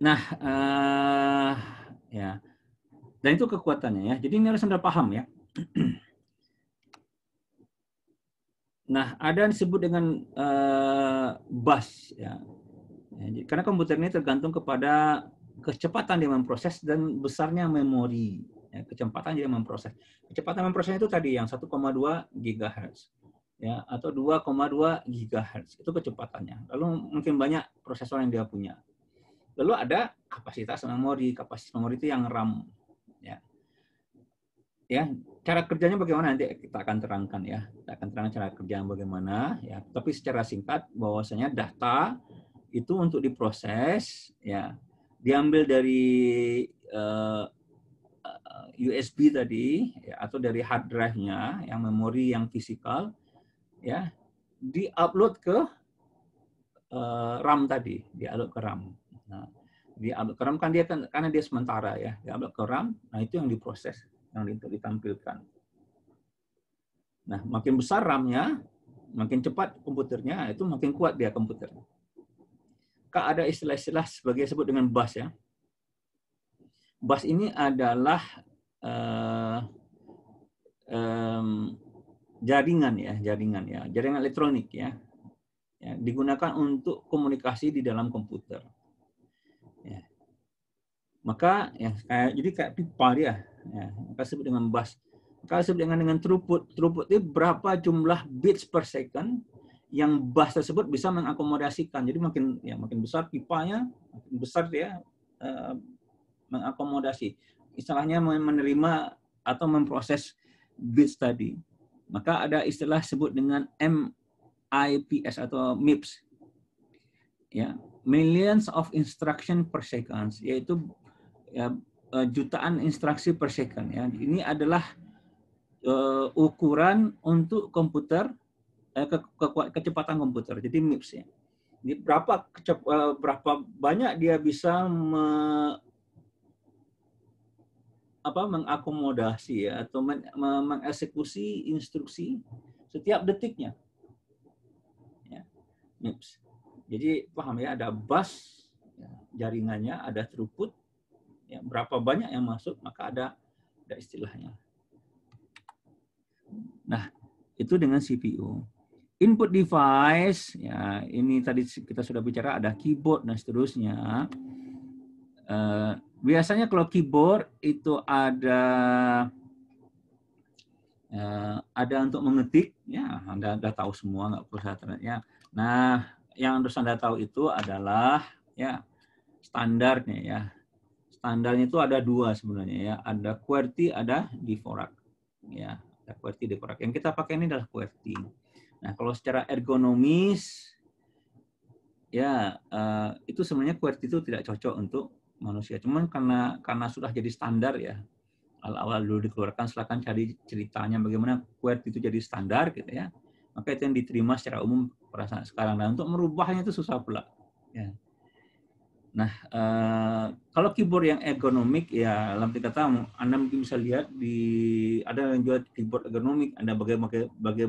Nah, uh, ya. Dan itu kekuatannya ya. Jadi ini harus Anda paham ya. (clears throat) nah, ada yang disebut dengan uh, bus ya. ya karena komputer ini tergantung kepada kecepatan dia memproses dan besarnya memori. Ya, kecepatan dia memproses. Kecepatan memproses itu tadi yang 1,2 GHz ya atau 2,2 GHz itu kecepatannya. Lalu mungkin banyak prosesor yang dia punya. Lalu ada kapasitas memori. Kapasitas memori itu yang RAM. Ya. Ya, cara kerjanya bagaimana nanti kita akan terangkan ya. Kita akan terangkan cara kerjanya bagaimana ya. Tapi secara singkat bahwasanya data itu untuk diproses ya. Diambil dari uh, eh, USB tadi ya, atau dari hard drive-nya yang memori yang fisikal ya diupload ke uh, RAM tadi, diupload ke RAM. Nah, di keram kan dia kan, karena dia sementara ya di keram, nah itu yang diproses yang ditampilkan. Nah, makin besar RAM-nya, makin cepat komputernya, nah itu makin kuat dia komputer. Kak ada istilah-istilah sebagai sebut dengan bus ya. Bus ini adalah uh, um, jaringan ya, jaringan ya, jaringan elektronik ya. ya digunakan untuk komunikasi di dalam komputer. Maka ya kayak jadi kayak pipa dia. Ya, maka sebut dengan bus. Maka sebut dengan dengan throughput. Throughput itu berapa jumlah bits per second yang bus tersebut bisa mengakomodasikan. Jadi makin ya makin besar pipanya, makin besar dia uh, mengakomodasi. Istilahnya menerima atau memproses bits tadi. Maka ada istilah sebut dengan MIPS atau MIPS. Ya, millions of instruction per seconds yaitu ya eh, jutaan instruksi per second ya. Ini adalah uh, ukuran untuk komputer uh, ke, ke, kecepatan komputer. Jadi MIPS ya. ini berapa kecep, uh, berapa banyak dia bisa me, apa mengakomodasi ya atau men, me, mengeksekusi instruksi setiap detiknya. Ya. MIPS. Jadi paham ya ada bus ya, jaringannya, ada throughput, Ya, berapa banyak yang masuk maka ada ada istilahnya. Nah, itu dengan CPU. Input device, ya ini tadi kita sudah bicara ada keyboard dan seterusnya. Uh, biasanya kalau keyboard itu ada uh, ada untuk mengetik, ya anda sudah tahu semua nggak perlu saya ya. Nah, yang harus anda tahu itu adalah ya standarnya ya standarnya itu ada dua sebenarnya ya. Ada QWERTY, ada Dvorak. Ya, ada QWERTY, Dvorak. Yang kita pakai ini adalah QWERTY. Nah, kalau secara ergonomis ya eh, itu sebenarnya QWERTY itu tidak cocok untuk manusia. Cuman karena karena sudah jadi standar ya. Awal-awal dulu dikeluarkan silakan cari ceritanya bagaimana QWERTY itu jadi standar gitu ya. Maka itu yang diterima secara umum perasaan sekarang. Nah, untuk merubahnya itu susah pula. Ya Nah, eh, kalau keyboard yang ergonomik ya, dalam tingkat tamu, Anda mungkin bisa lihat di ada yang jual keyboard ergonomik, ada berbagai, berbagai,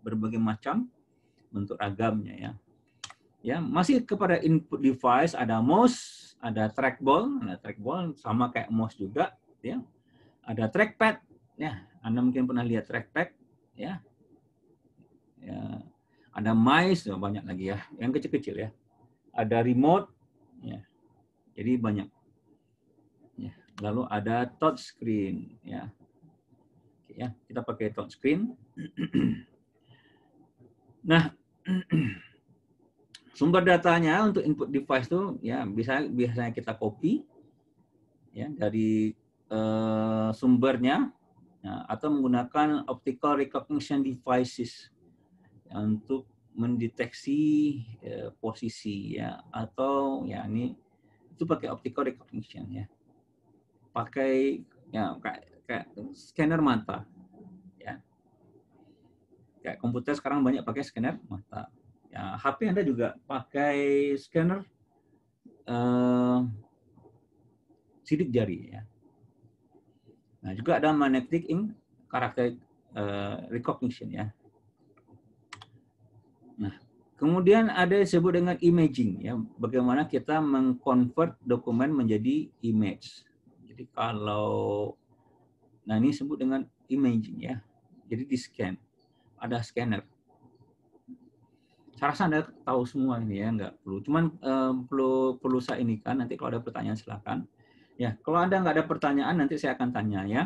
berbagai macam bentuk agamnya ya. Ya, masih kepada input device ada mouse, ada trackball, ada nah, trackball sama kayak mouse juga ya. Ada trackpad ya, Anda mungkin pernah lihat trackpad ya. Ya, ada mice, ya, banyak lagi ya, yang kecil-kecil ya. Ada remote Ya. Jadi banyak. Ya. Lalu ada touch screen. Ya. ya. Kita pakai touch screen. (clears throat) nah, (clears throat) sumber datanya untuk input device tuh ya bisa biasanya kita copy ya dari uh, sumbernya ya, atau menggunakan optical recognition devices untuk mendeteksi e, posisi ya atau ya ini itu pakai optical recognition ya pakai ya kayak, kayak scanner mata ya kayak komputer sekarang banyak pakai scanner mata ya HP anda juga pakai scanner e, sidik jari ya nah juga ada magnetic ink karakter eh, recognition ya Nah, kemudian ada yang disebut dengan imaging ya, bagaimana kita mengkonvert dokumen menjadi image. Jadi kalau nah ini disebut dengan imaging ya. Jadi di scan. Ada scanner. Saya rasa Anda tahu semua ini ya, nggak perlu. Cuman eh, perlu perlu saya ini kan nanti kalau ada pertanyaan silahkan. Ya, kalau Anda nggak ada pertanyaan nanti saya akan tanya ya.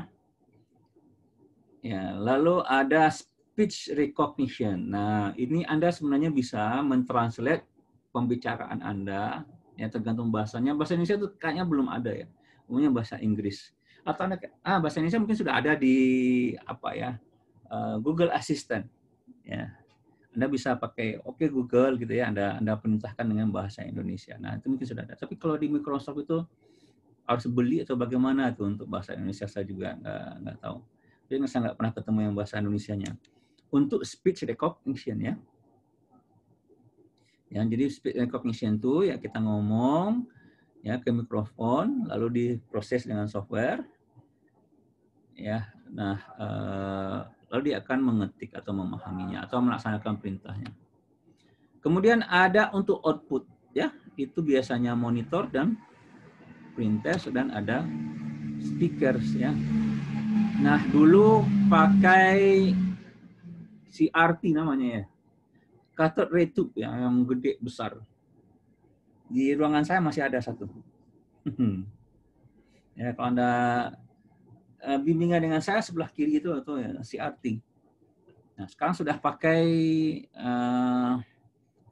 Ya, lalu ada speech recognition. Nah, ini Anda sebenarnya bisa mentranslate pembicaraan Anda, ya tergantung bahasanya. Bahasa Indonesia itu kayaknya belum ada ya, umumnya bahasa Inggris. Atau Anda, ah, bahasa Indonesia mungkin sudah ada di apa ya, uh, Google Assistant. Ya, Anda bisa pakai Oke okay Google gitu ya, Anda Anda perintahkan dengan bahasa Indonesia. Nah, itu mungkin sudah ada. Tapi kalau di Microsoft itu harus beli atau bagaimana tuh untuk bahasa Indonesia saya juga nggak, nggak tahu. Jadi saya nggak pernah ketemu yang bahasa Indonesianya. nya untuk speech recognition ya. ya jadi speech recognition itu ya kita ngomong ya ke mikrofon lalu diproses dengan software. Ya. Nah, eh, lalu dia akan mengetik atau memahaminya atau melaksanakan perintahnya. Kemudian ada untuk output ya, itu biasanya monitor dan printer dan ada speakers ya. Nah, dulu pakai CRT namanya ya. Cathode ray tube ya, yang gede besar. Di ruangan saya masih ada satu. (laughs) ya kalau Anda eh, bimbingan dengan saya sebelah kiri itu atau ya, CRT. Nah, sekarang sudah pakai uh,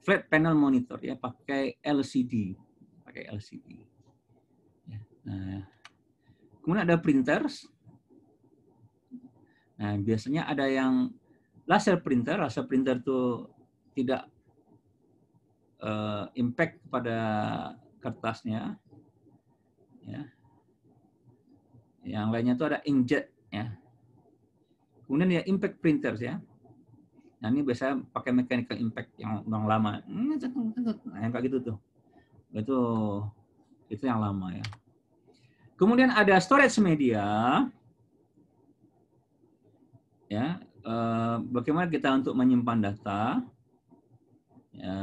flat panel monitor ya, pakai LCD, pakai LCD. Ya, nah, kemudian ada printers. Nah, biasanya ada yang laser printer, laser printer itu tidak uh, impact pada kertasnya. Ya. Yang lainnya itu ada inkjet ya. Kemudian ya impact printers ya. Nah ini biasanya pakai mechanical impact yang, yang lama. Hmm, nah, yang kayak gitu tuh. Itu itu yang lama ya. Kemudian ada storage media. Ya, Eh, bagaimana kita untuk menyimpan data? Ya,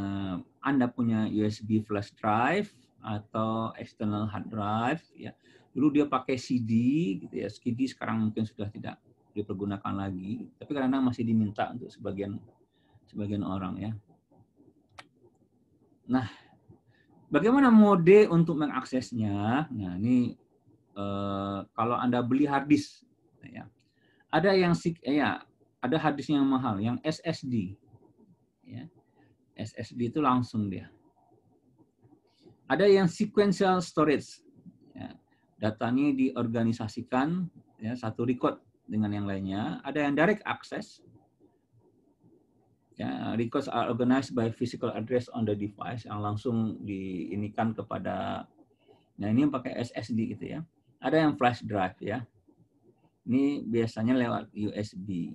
Anda punya USB flash drive atau external hard drive. Ya. Dulu dia pakai CD, gitu ya. CD sekarang mungkin sudah tidak dipergunakan lagi. Tapi karena masih diminta untuk sebagian sebagian orang ya. Nah, bagaimana mode untuk mengaksesnya? Nah, ini eh, kalau Anda beli disk, ya. Ada yang ya ada hadis yang mahal, yang SSD. Ya. SSD itu langsung dia. Ada yang sequential storage. Ya. Datanya diorganisasikan ya, satu record dengan yang lainnya. Ada yang direct access. Ya, records are organized by physical address on the device yang langsung diinikan kepada nah ini yang pakai SSD gitu ya. Ada yang flash drive ya. Ini biasanya lewat USB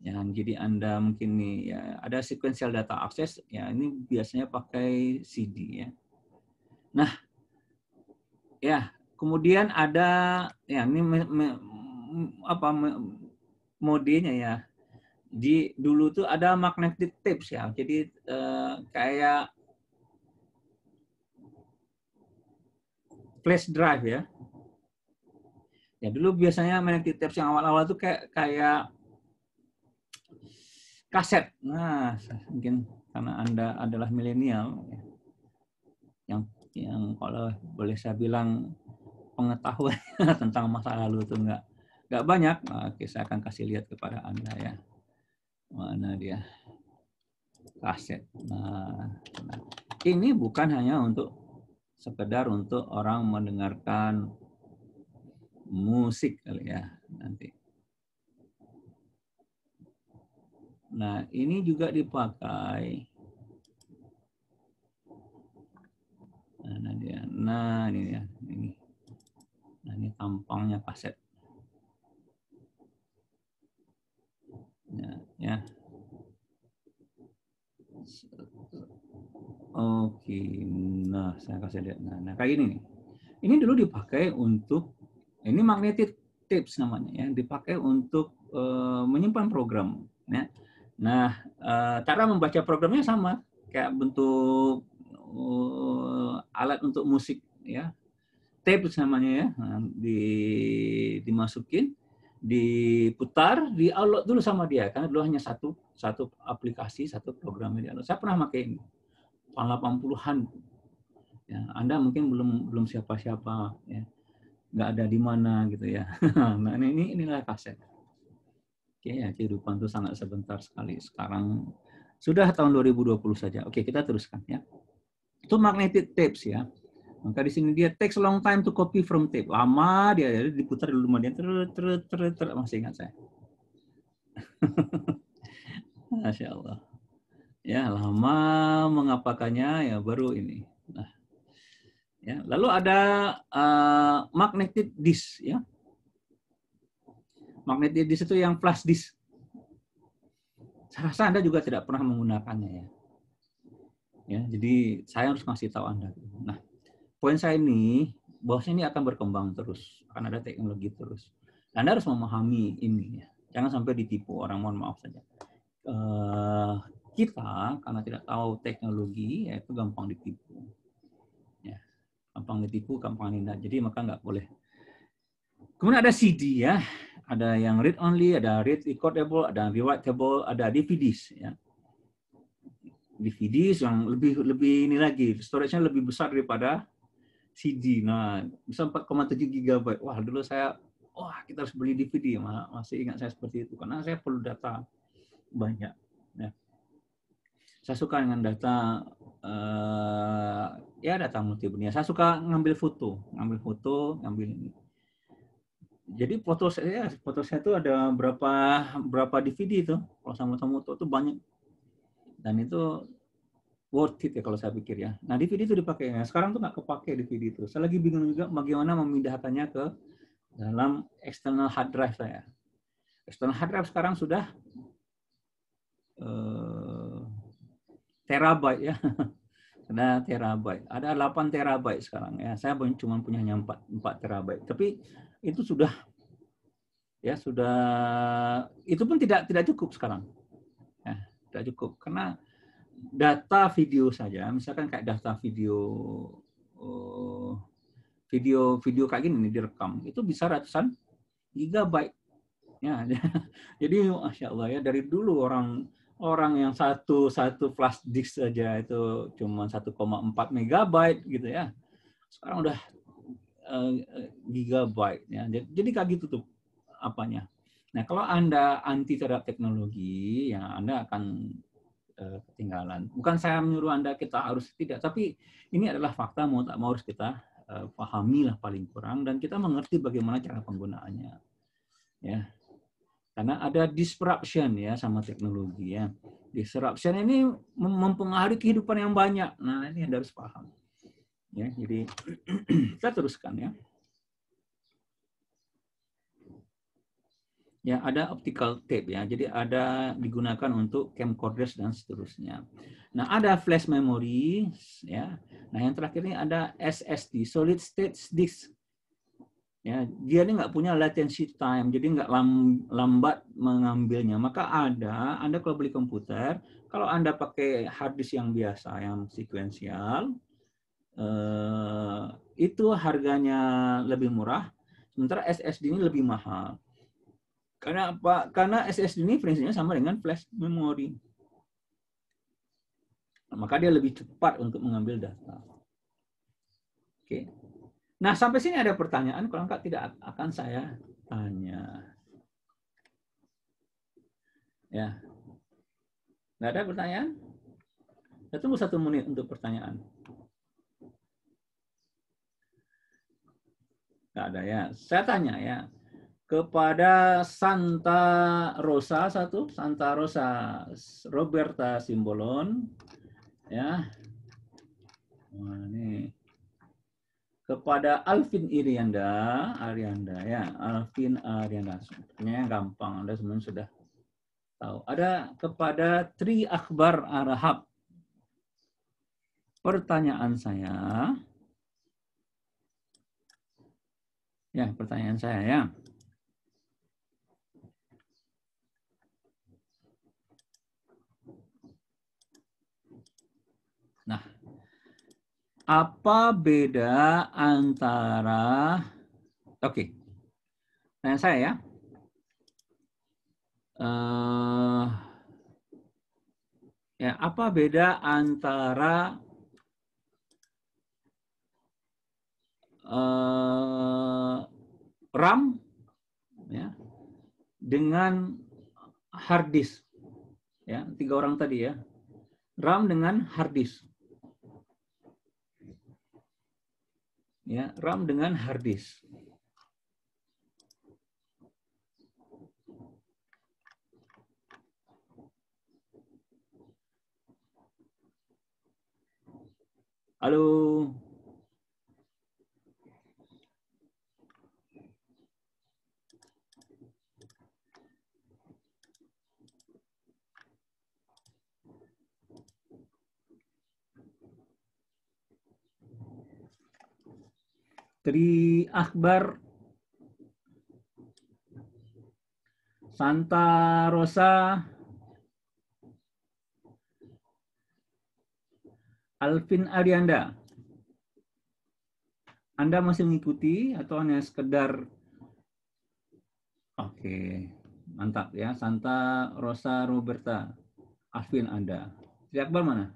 yang jadi Anda mungkin nih ya ada sequential data access ya ini biasanya pakai CD ya. Nah, ya, kemudian ada ya ini me, me, apa me, modenya ya. Di dulu tuh ada magnetic tips ya. Jadi eh, kayak flash drive ya. Ya dulu biasanya magnetic tips yang awal-awal tuh kayak kayak kaset. Nah, mungkin karena Anda adalah milenial ya. yang yang kalau boleh saya bilang pengetahuan (laughs) tentang masa lalu itu enggak enggak banyak. Nah, oke, saya akan kasih lihat kepada Anda ya. Mana dia? Kaset. Nah, ini bukan hanya untuk sekedar untuk orang mendengarkan musik kali ya nanti Nah, ini juga dipakai. Nah, dia. Nah, ini dia. Ini. Nah, ini tampangnya kaset. Ya, ya. Oke, nah saya kasih lihat. Nah, nah kayak gini nih. Ini dulu dipakai untuk ini magnetic tips namanya ya, dipakai untuk uh, menyimpan program ya. Nah, eh, cara membaca programnya sama kayak bentuk eh, alat untuk musik ya. Tape namanya ya. Nah, di dimasukin, diputar, di-upload dulu sama dia karena dulu hanya satu satu aplikasi, satu program di Saya pernah pakai ini tahun 80-an. Ya, Anda mungkin belum belum siapa-siapa ya. Nggak ada di mana gitu ya. (laughs) nah, ini inilah kaset. Oke, ya, kehidupan itu sangat sebentar sekali. Sekarang sudah tahun 2020 saja. Oke, kita teruskan ya. Itu magnetic tapes ya. Maka di sini dia takes long time to copy from tape. Lama dia jadi diputar dulu kemudian terus ter ter ter masih ingat saya. (laughs) Masya Allah. Ya, lama mengapakannya ya baru ini. Nah. Ya, lalu ada uh, magnetic disk ya. Magnet di situ yang flash disk. Saya rasa Anda juga tidak pernah menggunakannya ya. Ya, jadi saya harus ngasih tahu Anda. Nah, poin saya ini bahwasanya ini akan berkembang terus, akan ada teknologi terus. Anda harus memahami ini ya. Jangan sampai ditipu orang, mohon maaf saja. Uh, kita karena tidak tahu teknologi ya itu gampang ditipu. Ya, gampang ditipu, gampang nindak. Jadi maka nggak boleh Kemudian ada CD ya, ada yang read only, ada read recordable, ada rewritable, ada DVDs ya. DVDs yang lebih lebih ini lagi, storage-nya lebih besar daripada CD. Nah, bisa 4,7 GB. Wah, dulu saya wah kita harus beli DVD, masih ingat saya seperti itu karena saya perlu data banyak ya. Saya suka dengan data eh, ya data multimedia. Saya suka ngambil foto, ngambil foto, ngambil jadi foto saya foto saya tuh ada berapa berapa DVD itu kalau sama-sama foto tuh banyak dan itu worth it ya kalau saya pikir ya. Nah DVD itu dipakai. Nah, sekarang tuh nggak kepake DVD itu. Saya lagi bingung juga bagaimana memindahkannya ke dalam external hard drive saya. External hard drive sekarang sudah uh, terabyte ya. Ada (laughs) terabyte. Ada 8 terabyte sekarang ya. Saya cuma punya hanya 4, 4 terabyte. Tapi itu sudah ya sudah itu pun tidak tidak cukup sekarang ya, tidak cukup karena data video saja misalkan kayak data video oh, video video kayak gini nih direkam itu bisa ratusan gigabyte ya (laughs) jadi masya allah ya dari dulu orang orang yang satu satu flash disk saja itu cuma 1,4 megabyte gitu ya sekarang udah Eh, eh, gigabyte ya. Jadi kayak gitu tuh apanya. Nah, kalau Anda anti terhadap teknologi, ya Anda akan eh, ketinggalan. Bukan saya menyuruh Anda kita harus tidak, tapi ini adalah fakta mau tak mau harus kita uh, pahamilah paling kurang dan kita mengerti bagaimana cara penggunaannya. Ya. Karena ada disruption ya sama teknologi ya. Disruption ini mempengaruhi kehidupan yang banyak. Nah, ini Anda harus paham. Ya, jadi (clears throat) kita teruskan ya. Ya, ada optical tape ya. Jadi ada digunakan untuk camcorders dan seterusnya. Nah, ada flash memory ya. Nah, yang terakhir ini ada SSD, solid state disk. Ya, dia ini nggak punya latency time, jadi nggak lambat mengambilnya. Maka ada, Anda kalau beli komputer, kalau Anda pakai hard disk yang biasa, yang sekuensial, Eh, itu harganya lebih murah, sementara SSD ini lebih mahal. Karena apa? Karena SSD ini prinsipnya sama dengan flash memory. Nah, maka dia lebih cepat untuk mengambil data. Oke. Nah, sampai sini ada pertanyaan, kalau enggak tidak akan saya tanya. Ya. Nggak ada pertanyaan? Saya tunggu satu menit untuk pertanyaan. Nggak ada ya. Saya tanya ya kepada Santa Rosa satu, Santa Rosa Roberta Simbolon, ya. Nah, ini kepada Alvin Irianda, Arianda ya, Alvin Arianda. ini yang gampang, Anda semua sudah tahu. Ada kepada Tri Akbar Arahab. Pertanyaan saya, Ya, pertanyaan saya ya. Nah, apa beda antara oke. Okay. Tanya saya ya. Uh, ya, apa beda antara uh, RAM ya, dengan hard disk. Ya, tiga orang tadi ya. RAM dengan hard disk. Ya, RAM dengan hard disk. Halo. Tri Akbar, Santa Rosa Alvin Arianda. Anda masih mengikuti atau hanya sekedar Oke, mantap ya. Santa Rosa Roberta Alvin Anda. Tri Akbar mana?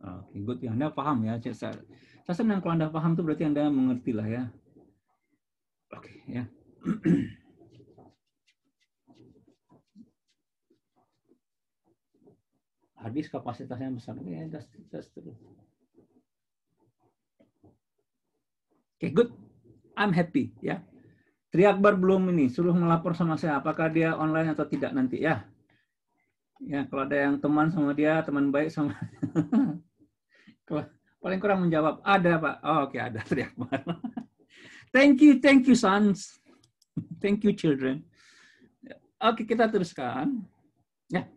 Oke, ikuti good ya. Anda paham ya. Cesar. Sasaran yang kalau Anda paham itu berarti Anda mengerti lah ya. Oke, okay, ya. (clears throat) Habis kapasitasnya besar. Ya, that's, that's true. Oke, okay, good. I'm happy, ya. Tri Akbar belum ini, suruh melapor sama saya apakah dia online atau tidak nanti ya. Ya, kalau ada yang teman sama dia, teman baik sama (laughs) kalau Paling kurang menjawab, ada Pak. Oh, Oke, okay, ada (laughs) teriak. thank you, thank you sons. thank you children. Oke, okay, kita teruskan. Ya.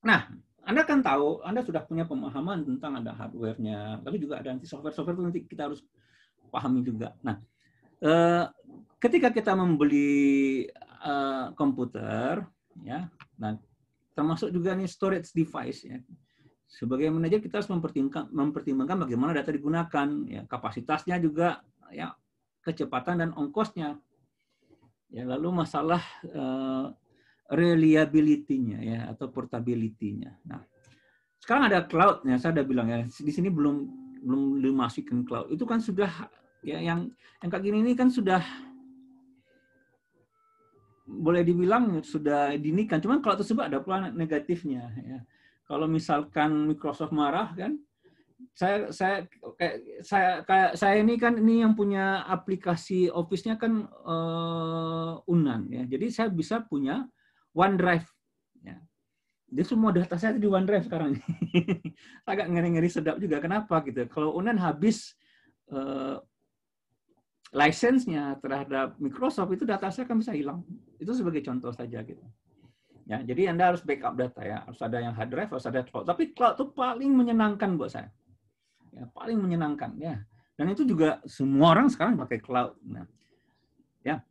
Nah, Anda kan tahu, Anda sudah punya pemahaman tentang ada hardware-nya, lalu juga ada nanti software-software itu nanti kita harus pahami juga. Nah, eh, ketika kita membeli eh, komputer, ya, nah termasuk juga nih storage device ya sebagai manajer kita harus mempertimbangkan, mempertimbangkan bagaimana data digunakan, ya, kapasitasnya juga, ya, kecepatan dan ongkosnya. Ya, lalu masalah uh, reliability-nya ya atau portability-nya. Nah, sekarang ada cloud ya saya ada bilang ya di sini belum belum dimasukkan cloud. Itu kan sudah ya yang yang kayak gini ini kan sudah boleh dibilang sudah dinikan. Cuman kalau tersebut ada pula negatifnya ya kalau misalkan Microsoft marah kan saya saya kayak saya kayak saya ini kan ini yang punya aplikasi Office-nya kan uh, Unan ya. Jadi saya bisa punya OneDrive ya. Jadi semua data saya di OneDrive sekarang. (laughs) Agak ngeri-ngeri sedap juga. Kenapa gitu? Kalau Unan habis uh, eh, license terhadap Microsoft itu data saya kan bisa hilang. Itu sebagai contoh saja gitu. Ya, jadi Anda harus backup data ya, harus ada yang hard drive, harus ada cloud. Tapi cloud itu paling menyenangkan buat saya. Ya, paling menyenangkan ya. Dan itu juga semua orang sekarang pakai cloud. Nah, ya.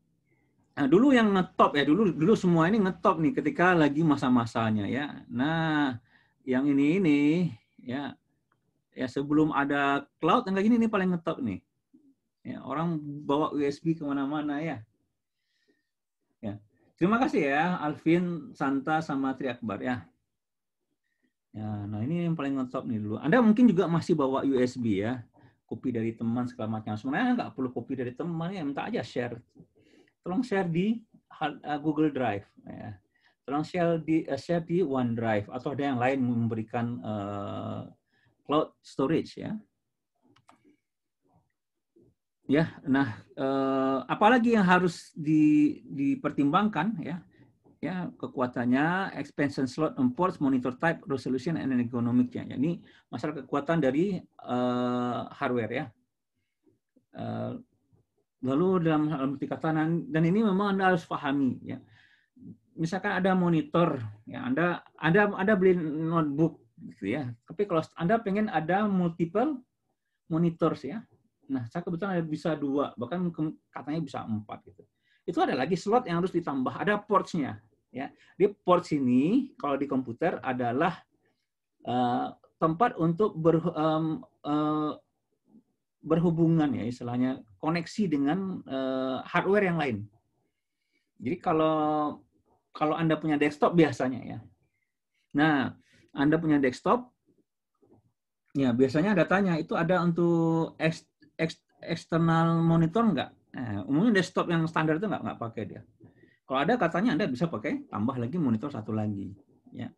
Nah, dulu yang ngetop ya, dulu dulu semua ini ngetop nih ketika lagi masa-masanya ya. Nah, yang ini ini ya ya sebelum ada cloud yang kayak gini ini paling ngetop nih. Ya, orang bawa USB kemana-mana ya. Ya. Terima kasih ya Alvin, Santa sama Tri Akbar ya. Ya, nah ini yang paling ngetop nih dulu. Anda mungkin juga masih bawa USB ya, kopi dari teman segala macam. Sebenarnya nggak perlu kopi dari teman ya, minta aja share. Tolong share di eh, Google Drive ya. Tolong share di eh, share di OneDrive atau ada yang lain memberikan uh, cloud storage ya. Ya, nah eh, apalagi yang harus di, dipertimbangkan ya, ya kekuatannya, expansion slot, imports, monitor type, resolution, and ergonomicnya. Ya, ini masalah kekuatan dari eh, hardware ya. Eh, lalu dalam hal katanan dan ini memang anda harus pahami ya. Misalkan ada monitor, ya anda anda anda beli notebook gitu ya. Tapi kalau anda pengen ada multiple monitors ya, Nah, saya kebetulan ada bisa dua, bahkan katanya bisa empat gitu. Itu ada lagi slot yang harus ditambah, ada ports Ya. Di port sini kalau di komputer adalah uh, tempat untuk ber, um, uh, eh, berhubungan ya, istilahnya koneksi dengan uh, hardware yang lain. Jadi kalau kalau anda punya desktop biasanya ya. Nah, anda punya desktop, ya biasanya datanya itu ada untuk eksternal monitor nggak? Eh, umumnya desktop yang standar itu nggak nggak pakai dia. Kalau ada katanya Anda bisa pakai tambah lagi monitor satu lagi, ya.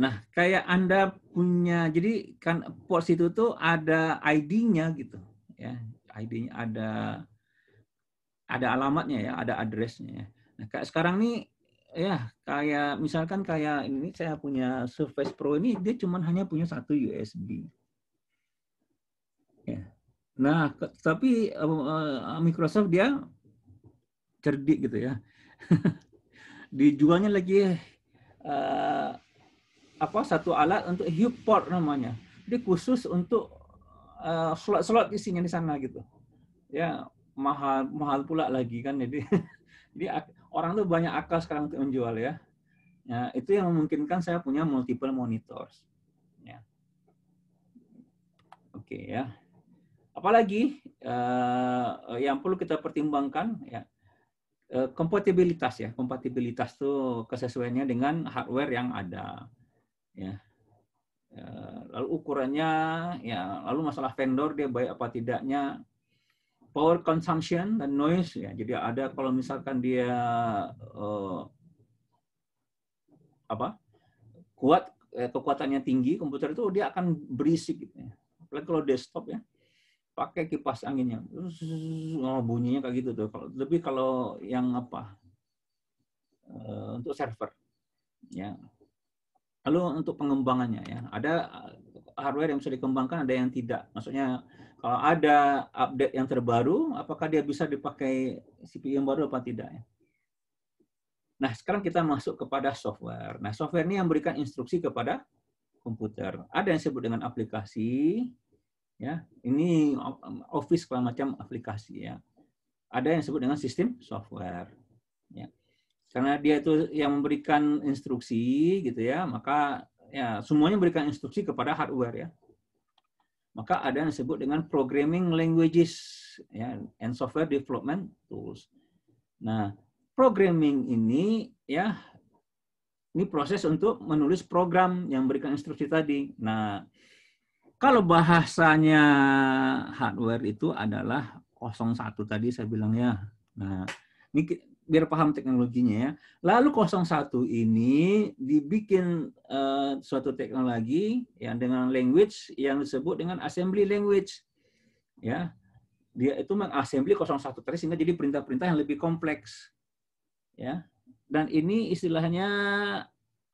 Nah, kayak Anda punya, jadi kan pos itu tuh ada ID-nya gitu, ya. ID-nya ada ada alamatnya ya, ada address-nya. Ya. Nah, kayak sekarang nih ya kayak misalkan kayak ini saya punya Surface Pro ini dia cuma hanya punya satu USB Ya. Nah, tapi eh, eh, Microsoft dia cerdik gitu ya. (laughs) Dijualnya lagi uh, apa satu alat untuk port namanya. Dia khusus untuk uh, slot-slot isinya di sana gitu. Ya mahal mahal pula lagi kan jadi (laughs) jadi orang tuh banyak akal sekarang untuk menjual ya. ya itu yang memungkinkan saya punya multiple monitors. Ya. Oke okay, ya. Apalagi uh, yang perlu kita pertimbangkan ya uh, kompatibilitas ya kompatibilitas tuh kesesuaiannya dengan hardware yang ada ya uh, lalu ukurannya ya lalu masalah vendor dia baik apa tidaknya power consumption dan noise ya jadi ada kalau misalkan dia uh, apa kuat kekuatannya tinggi komputer itu dia akan berisik gitu ya. Apalagi kalau desktop ya pakai kipas anginnya oh, bunyinya kayak gitu tuh kalau lebih kalau yang apa eh, untuk server ya lalu untuk pengembangannya ya ada eh, hardware yang bisa dikembangkan ada yang tidak maksudnya kalau ada update yang terbaru apakah dia bisa dipakai CPU yang baru apa tidak ya Nah, sekarang kita masuk kepada software. Nah, software ini yang memberikan instruksi kepada komputer. Ada yang disebut dengan aplikasi, ya ini Office segala macam aplikasi ya ada yang disebut dengan sistem software ya karena dia itu yang memberikan instruksi gitu ya maka ya semuanya memberikan instruksi kepada hardware ya maka ada yang disebut dengan programming languages ya and software development tools nah programming ini ya ini proses untuk menulis program yang memberikan instruksi tadi nah kalau bahasanya hardware itu adalah 01 tadi saya bilang ya, Nah, ini biar paham teknologinya ya. Lalu 01 ini dibikin uh, suatu teknologi yang dengan language yang disebut dengan assembly language. Ya. Dia itu mengassembly 01 tadi sehingga jadi perintah-perintah yang lebih kompleks. Ya. Dan ini istilahnya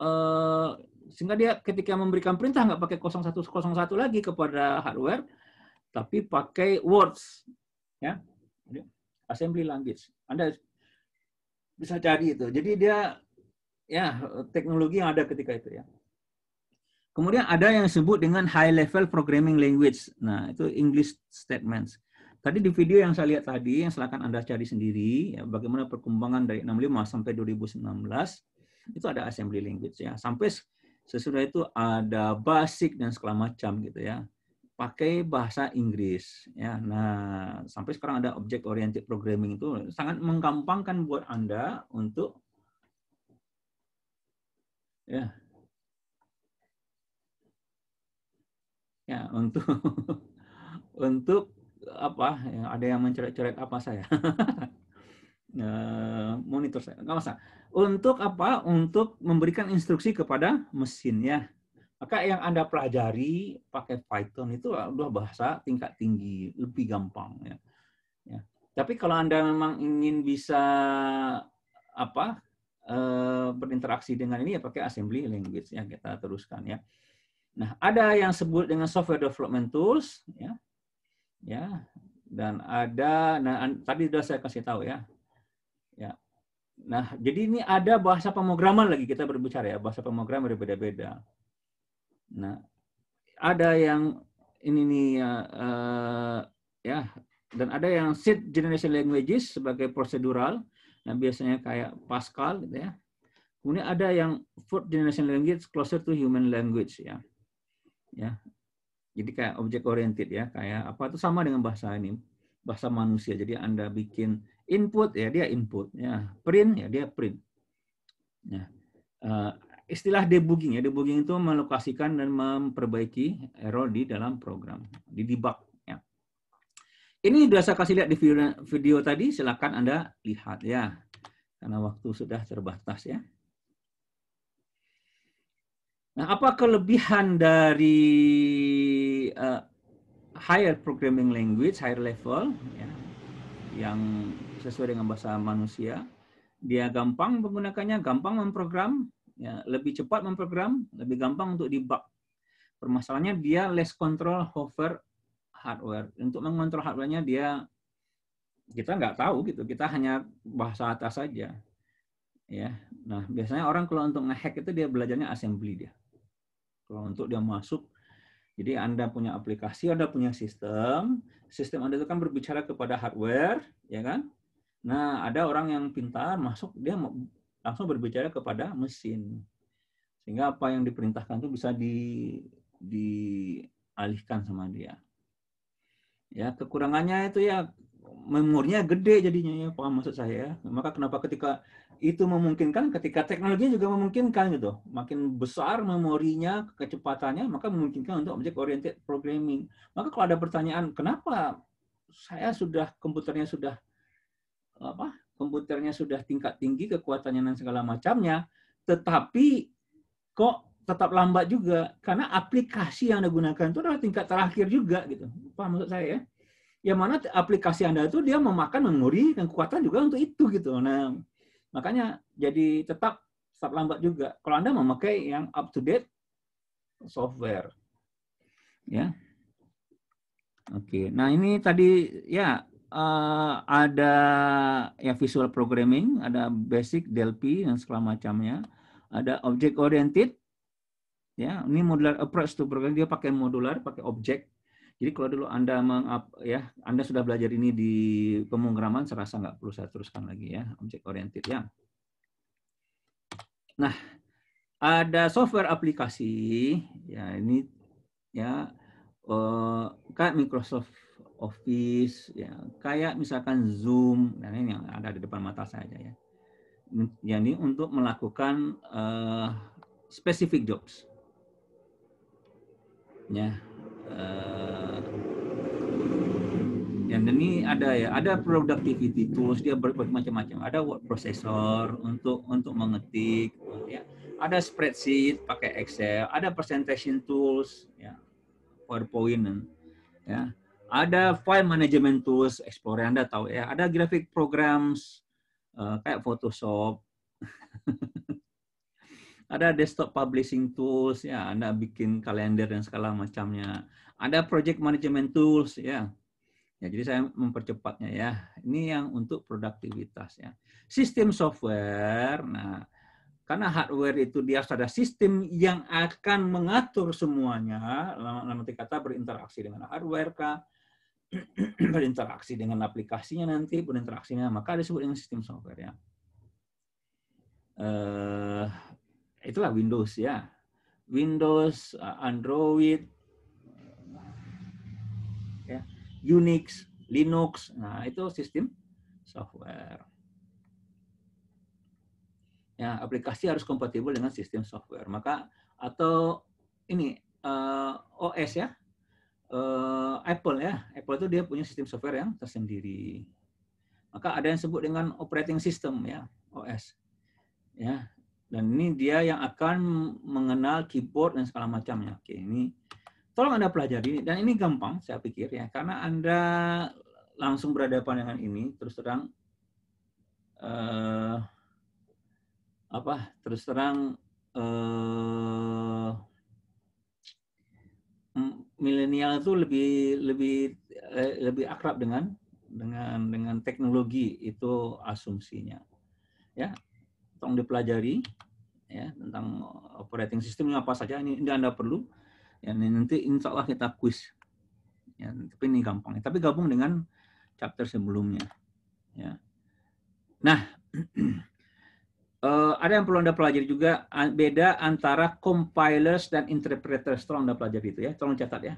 uh, sehingga dia ketika memberikan perintah nggak pakai 0101 lagi kepada hardware, tapi pakai words, ya, assembly language. Anda bisa cari itu. Jadi dia ya teknologi yang ada ketika itu ya. Kemudian ada yang disebut dengan high level programming language. Nah, itu English statements. Tadi di video yang saya lihat tadi, yang silakan Anda cari sendiri, ya, bagaimana perkembangan dari 65 sampai 2019, itu ada assembly language ya. Sampai sesudah itu ada basic dan segala macam gitu ya pakai bahasa Inggris ya nah sampai sekarang ada object oriented programming itu sangat menggampangkan buat anda untuk ya ya untuk (laughs) untuk apa ada yang mencoret-coret apa saya (laughs) nah, monitor saya nggak masalah untuk apa? Untuk memberikan instruksi kepada mesinnya. Maka yang Anda pelajari pakai Python itu adalah bahasa tingkat tinggi, lebih gampang ya. ya. Tapi kalau Anda memang ingin bisa apa? E, berinteraksi dengan ini ya pakai assembly language ya kita teruskan ya. Nah, ada yang sebut dengan software development tools ya. Ya. Dan ada nah tadi sudah saya kasih tahu ya. Ya, Nah, jadi ini ada bahasa pemrograman lagi kita berbicara ya, bahasa pemrograman berbeda-beda. Nah, ada yang ini nih ya, uh, ya dan ada yang seed generation languages sebagai prosedural. Nah, biasanya kayak Pascal gitu ya. Kemudian ada yang fourth generation language closer to human language ya. Ya. Jadi kayak object oriented ya, kayak apa itu sama dengan bahasa ini, bahasa manusia. Jadi Anda bikin Input ya dia input, ya. print ya dia print. ya. uh, istilah debugging ya debugging itu melokasikan dan memperbaiki error di dalam program, di debug. Ya. Ini sudah saya kasih lihat di video, video tadi, silakan anda lihat ya, karena waktu sudah terbatas ya. Nah, apa kelebihan dari uh, higher programming language, higher level, ya, yang sesuai dengan bahasa manusia. Dia gampang menggunakannya, gampang memprogram, ya, lebih cepat memprogram, lebih gampang untuk debug. Permasalahannya dia less control over hardware. Untuk mengontrol hardware-nya dia kita nggak tahu gitu, kita hanya bahasa atas saja. Ya. Nah, biasanya orang kalau untuk ngehack itu dia belajarnya assembly dia. Kalau untuk dia masuk jadi Anda punya aplikasi, Anda punya sistem, sistem Anda itu kan berbicara kepada hardware, ya kan? Nah, ada orang yang pintar masuk dia langsung berbicara kepada mesin. Sehingga apa yang diperintahkan itu bisa di dialihkan sama dia. Ya, kekurangannya itu ya memorinya gede jadinya ya, paham maksud saya. Ya. Maka kenapa ketika itu memungkinkan ketika teknologi juga memungkinkan gitu. Makin besar memorinya, kecepatannya, maka memungkinkan untuk objek oriented programming. Maka kalau ada pertanyaan, kenapa saya sudah komputernya sudah apa komputernya sudah tingkat tinggi kekuatannya dan segala macamnya tetapi kok tetap lambat juga karena aplikasi yang anda gunakan itu adalah tingkat terakhir juga gitu apa maksud saya ya yang mana aplikasi anda itu dia memakan memori dan kekuatan juga untuk itu gitu nah makanya jadi tetap tetap lambat juga kalau anda memakai yang up to date software ya oke nah ini tadi ya uh, ada ya visual programming, ada basic Delphi dan segala macamnya, ada object oriented. Ya, ini modular approach to program dia pakai modular, pakai objek. Jadi kalau dulu Anda meng, ya, Anda sudah belajar ini di pemrograman, saya rasa nggak perlu saya teruskan lagi ya, object oriented ya. Nah, ada software aplikasi ya ini ya uh, Microsoft Office, ya kayak misalkan Zoom, dan nah, ini yang ada di depan mata saya ya. Jadi untuk melakukan uh, specific jobs, ya. Uh, ini ada ya, ada productivity tools dia bermacam-macam. Ada word processor untuk untuk mengetik, ya. Ada spreadsheet pakai Excel, ada presentation tools, ya, PowerPoint, ya ada file management tools, yang Anda tahu ya. Ada graphic programs uh, kayak Photoshop. (laughs) ada desktop publishing tools ya, Anda bikin kalender dan segala macamnya. Ada project management tools ya. Ya, jadi saya mempercepatnya ya. Ini yang untuk produktivitas ya. Sistem software. Nah, karena hardware itu dia ada sistem yang akan mengatur semuanya. Dalam kata berinteraksi dengan hardware kah, berinteraksi dengan aplikasinya nanti, berinteraksinya, maka disebut dengan sistem software ya. Uh, itulah Windows ya. Windows, eh, Android, ya, Unix, Linux, nah itu sistem software. Ya, aplikasi harus kompatibel dengan sistem software. Maka atau ini uh, eh, OS ya, uh, Apple ya. Apple itu dia punya sistem software yang tersendiri. Maka ada yang disebut dengan operating system ya, OS. Ya. Dan ini dia yang akan mengenal keyboard dan segala macamnya. Oke, ini tolong Anda pelajari dan ini gampang saya pikir ya karena Anda langsung berhadapan dengan ini terus terang eh uh, apa? Terus terang eh uh, milenial itu lebih lebih eh, lebih akrab dengan dengan dengan teknologi itu asumsinya. Ya, tolong dipelajari ya tentang operating system apa saja ini, ini Anda perlu. Ya, nanti insya Allah kita kuis. Ya, tapi ini gampang. Tapi gabung dengan chapter sebelumnya. Ya. Nah, (clears throat) Uh, ada yang perlu Anda pelajari juga, beda antara compilers dan interpreters. Tolong Anda pelajari itu ya, tolong catat ya.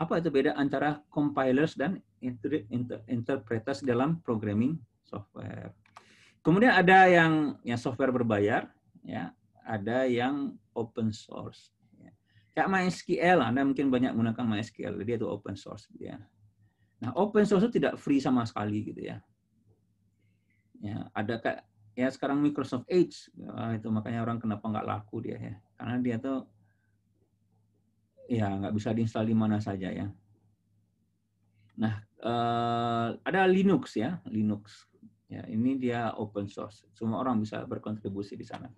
Apa itu beda antara compilers dan inter inter interpreters dalam programming software? Kemudian ada yang, yang software berbayar, ya ada yang open source. Ya. Kayak MySQL, Anda mungkin banyak menggunakan MySQL, jadi itu open source. ya. Nah, open source itu tidak free sama sekali gitu ya. Ya, ada ya sekarang Microsoft Edge ah, itu makanya orang kenapa nggak laku dia ya karena dia tuh ya nggak bisa diinstal di mana saja ya nah eh, ada Linux ya Linux ya ini dia open source semua orang bisa berkontribusi di sana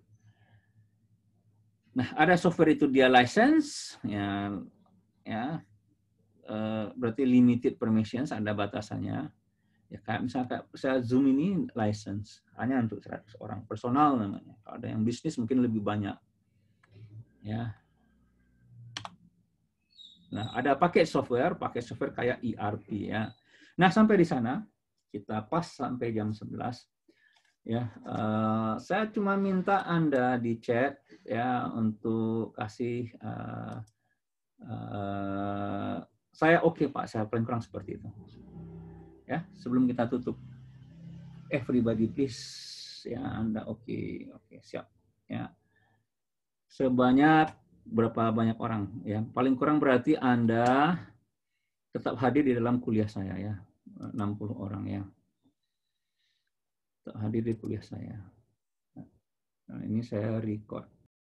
nah ada software itu dia license ya ya eh, berarti limited permissions ada batasannya ya kayak misalnya kayak saya zoom ini license hanya untuk 100 orang personal namanya kalau ada yang bisnis mungkin lebih banyak ya nah ada pakai software pakai software kayak ERP ya nah sampai di sana kita pas sampai jam 11 ya uh, saya cuma minta anda di chat ya untuk kasih uh, uh, saya oke okay, pak saya paling kurang seperti itu ya sebelum kita tutup everybody please ya anda oke okay, oke okay, siap ya sebanyak berapa banyak orang ya paling kurang berarti anda tetap hadir di dalam kuliah saya ya 60 orang ya tetap hadir di kuliah saya nah, ini saya record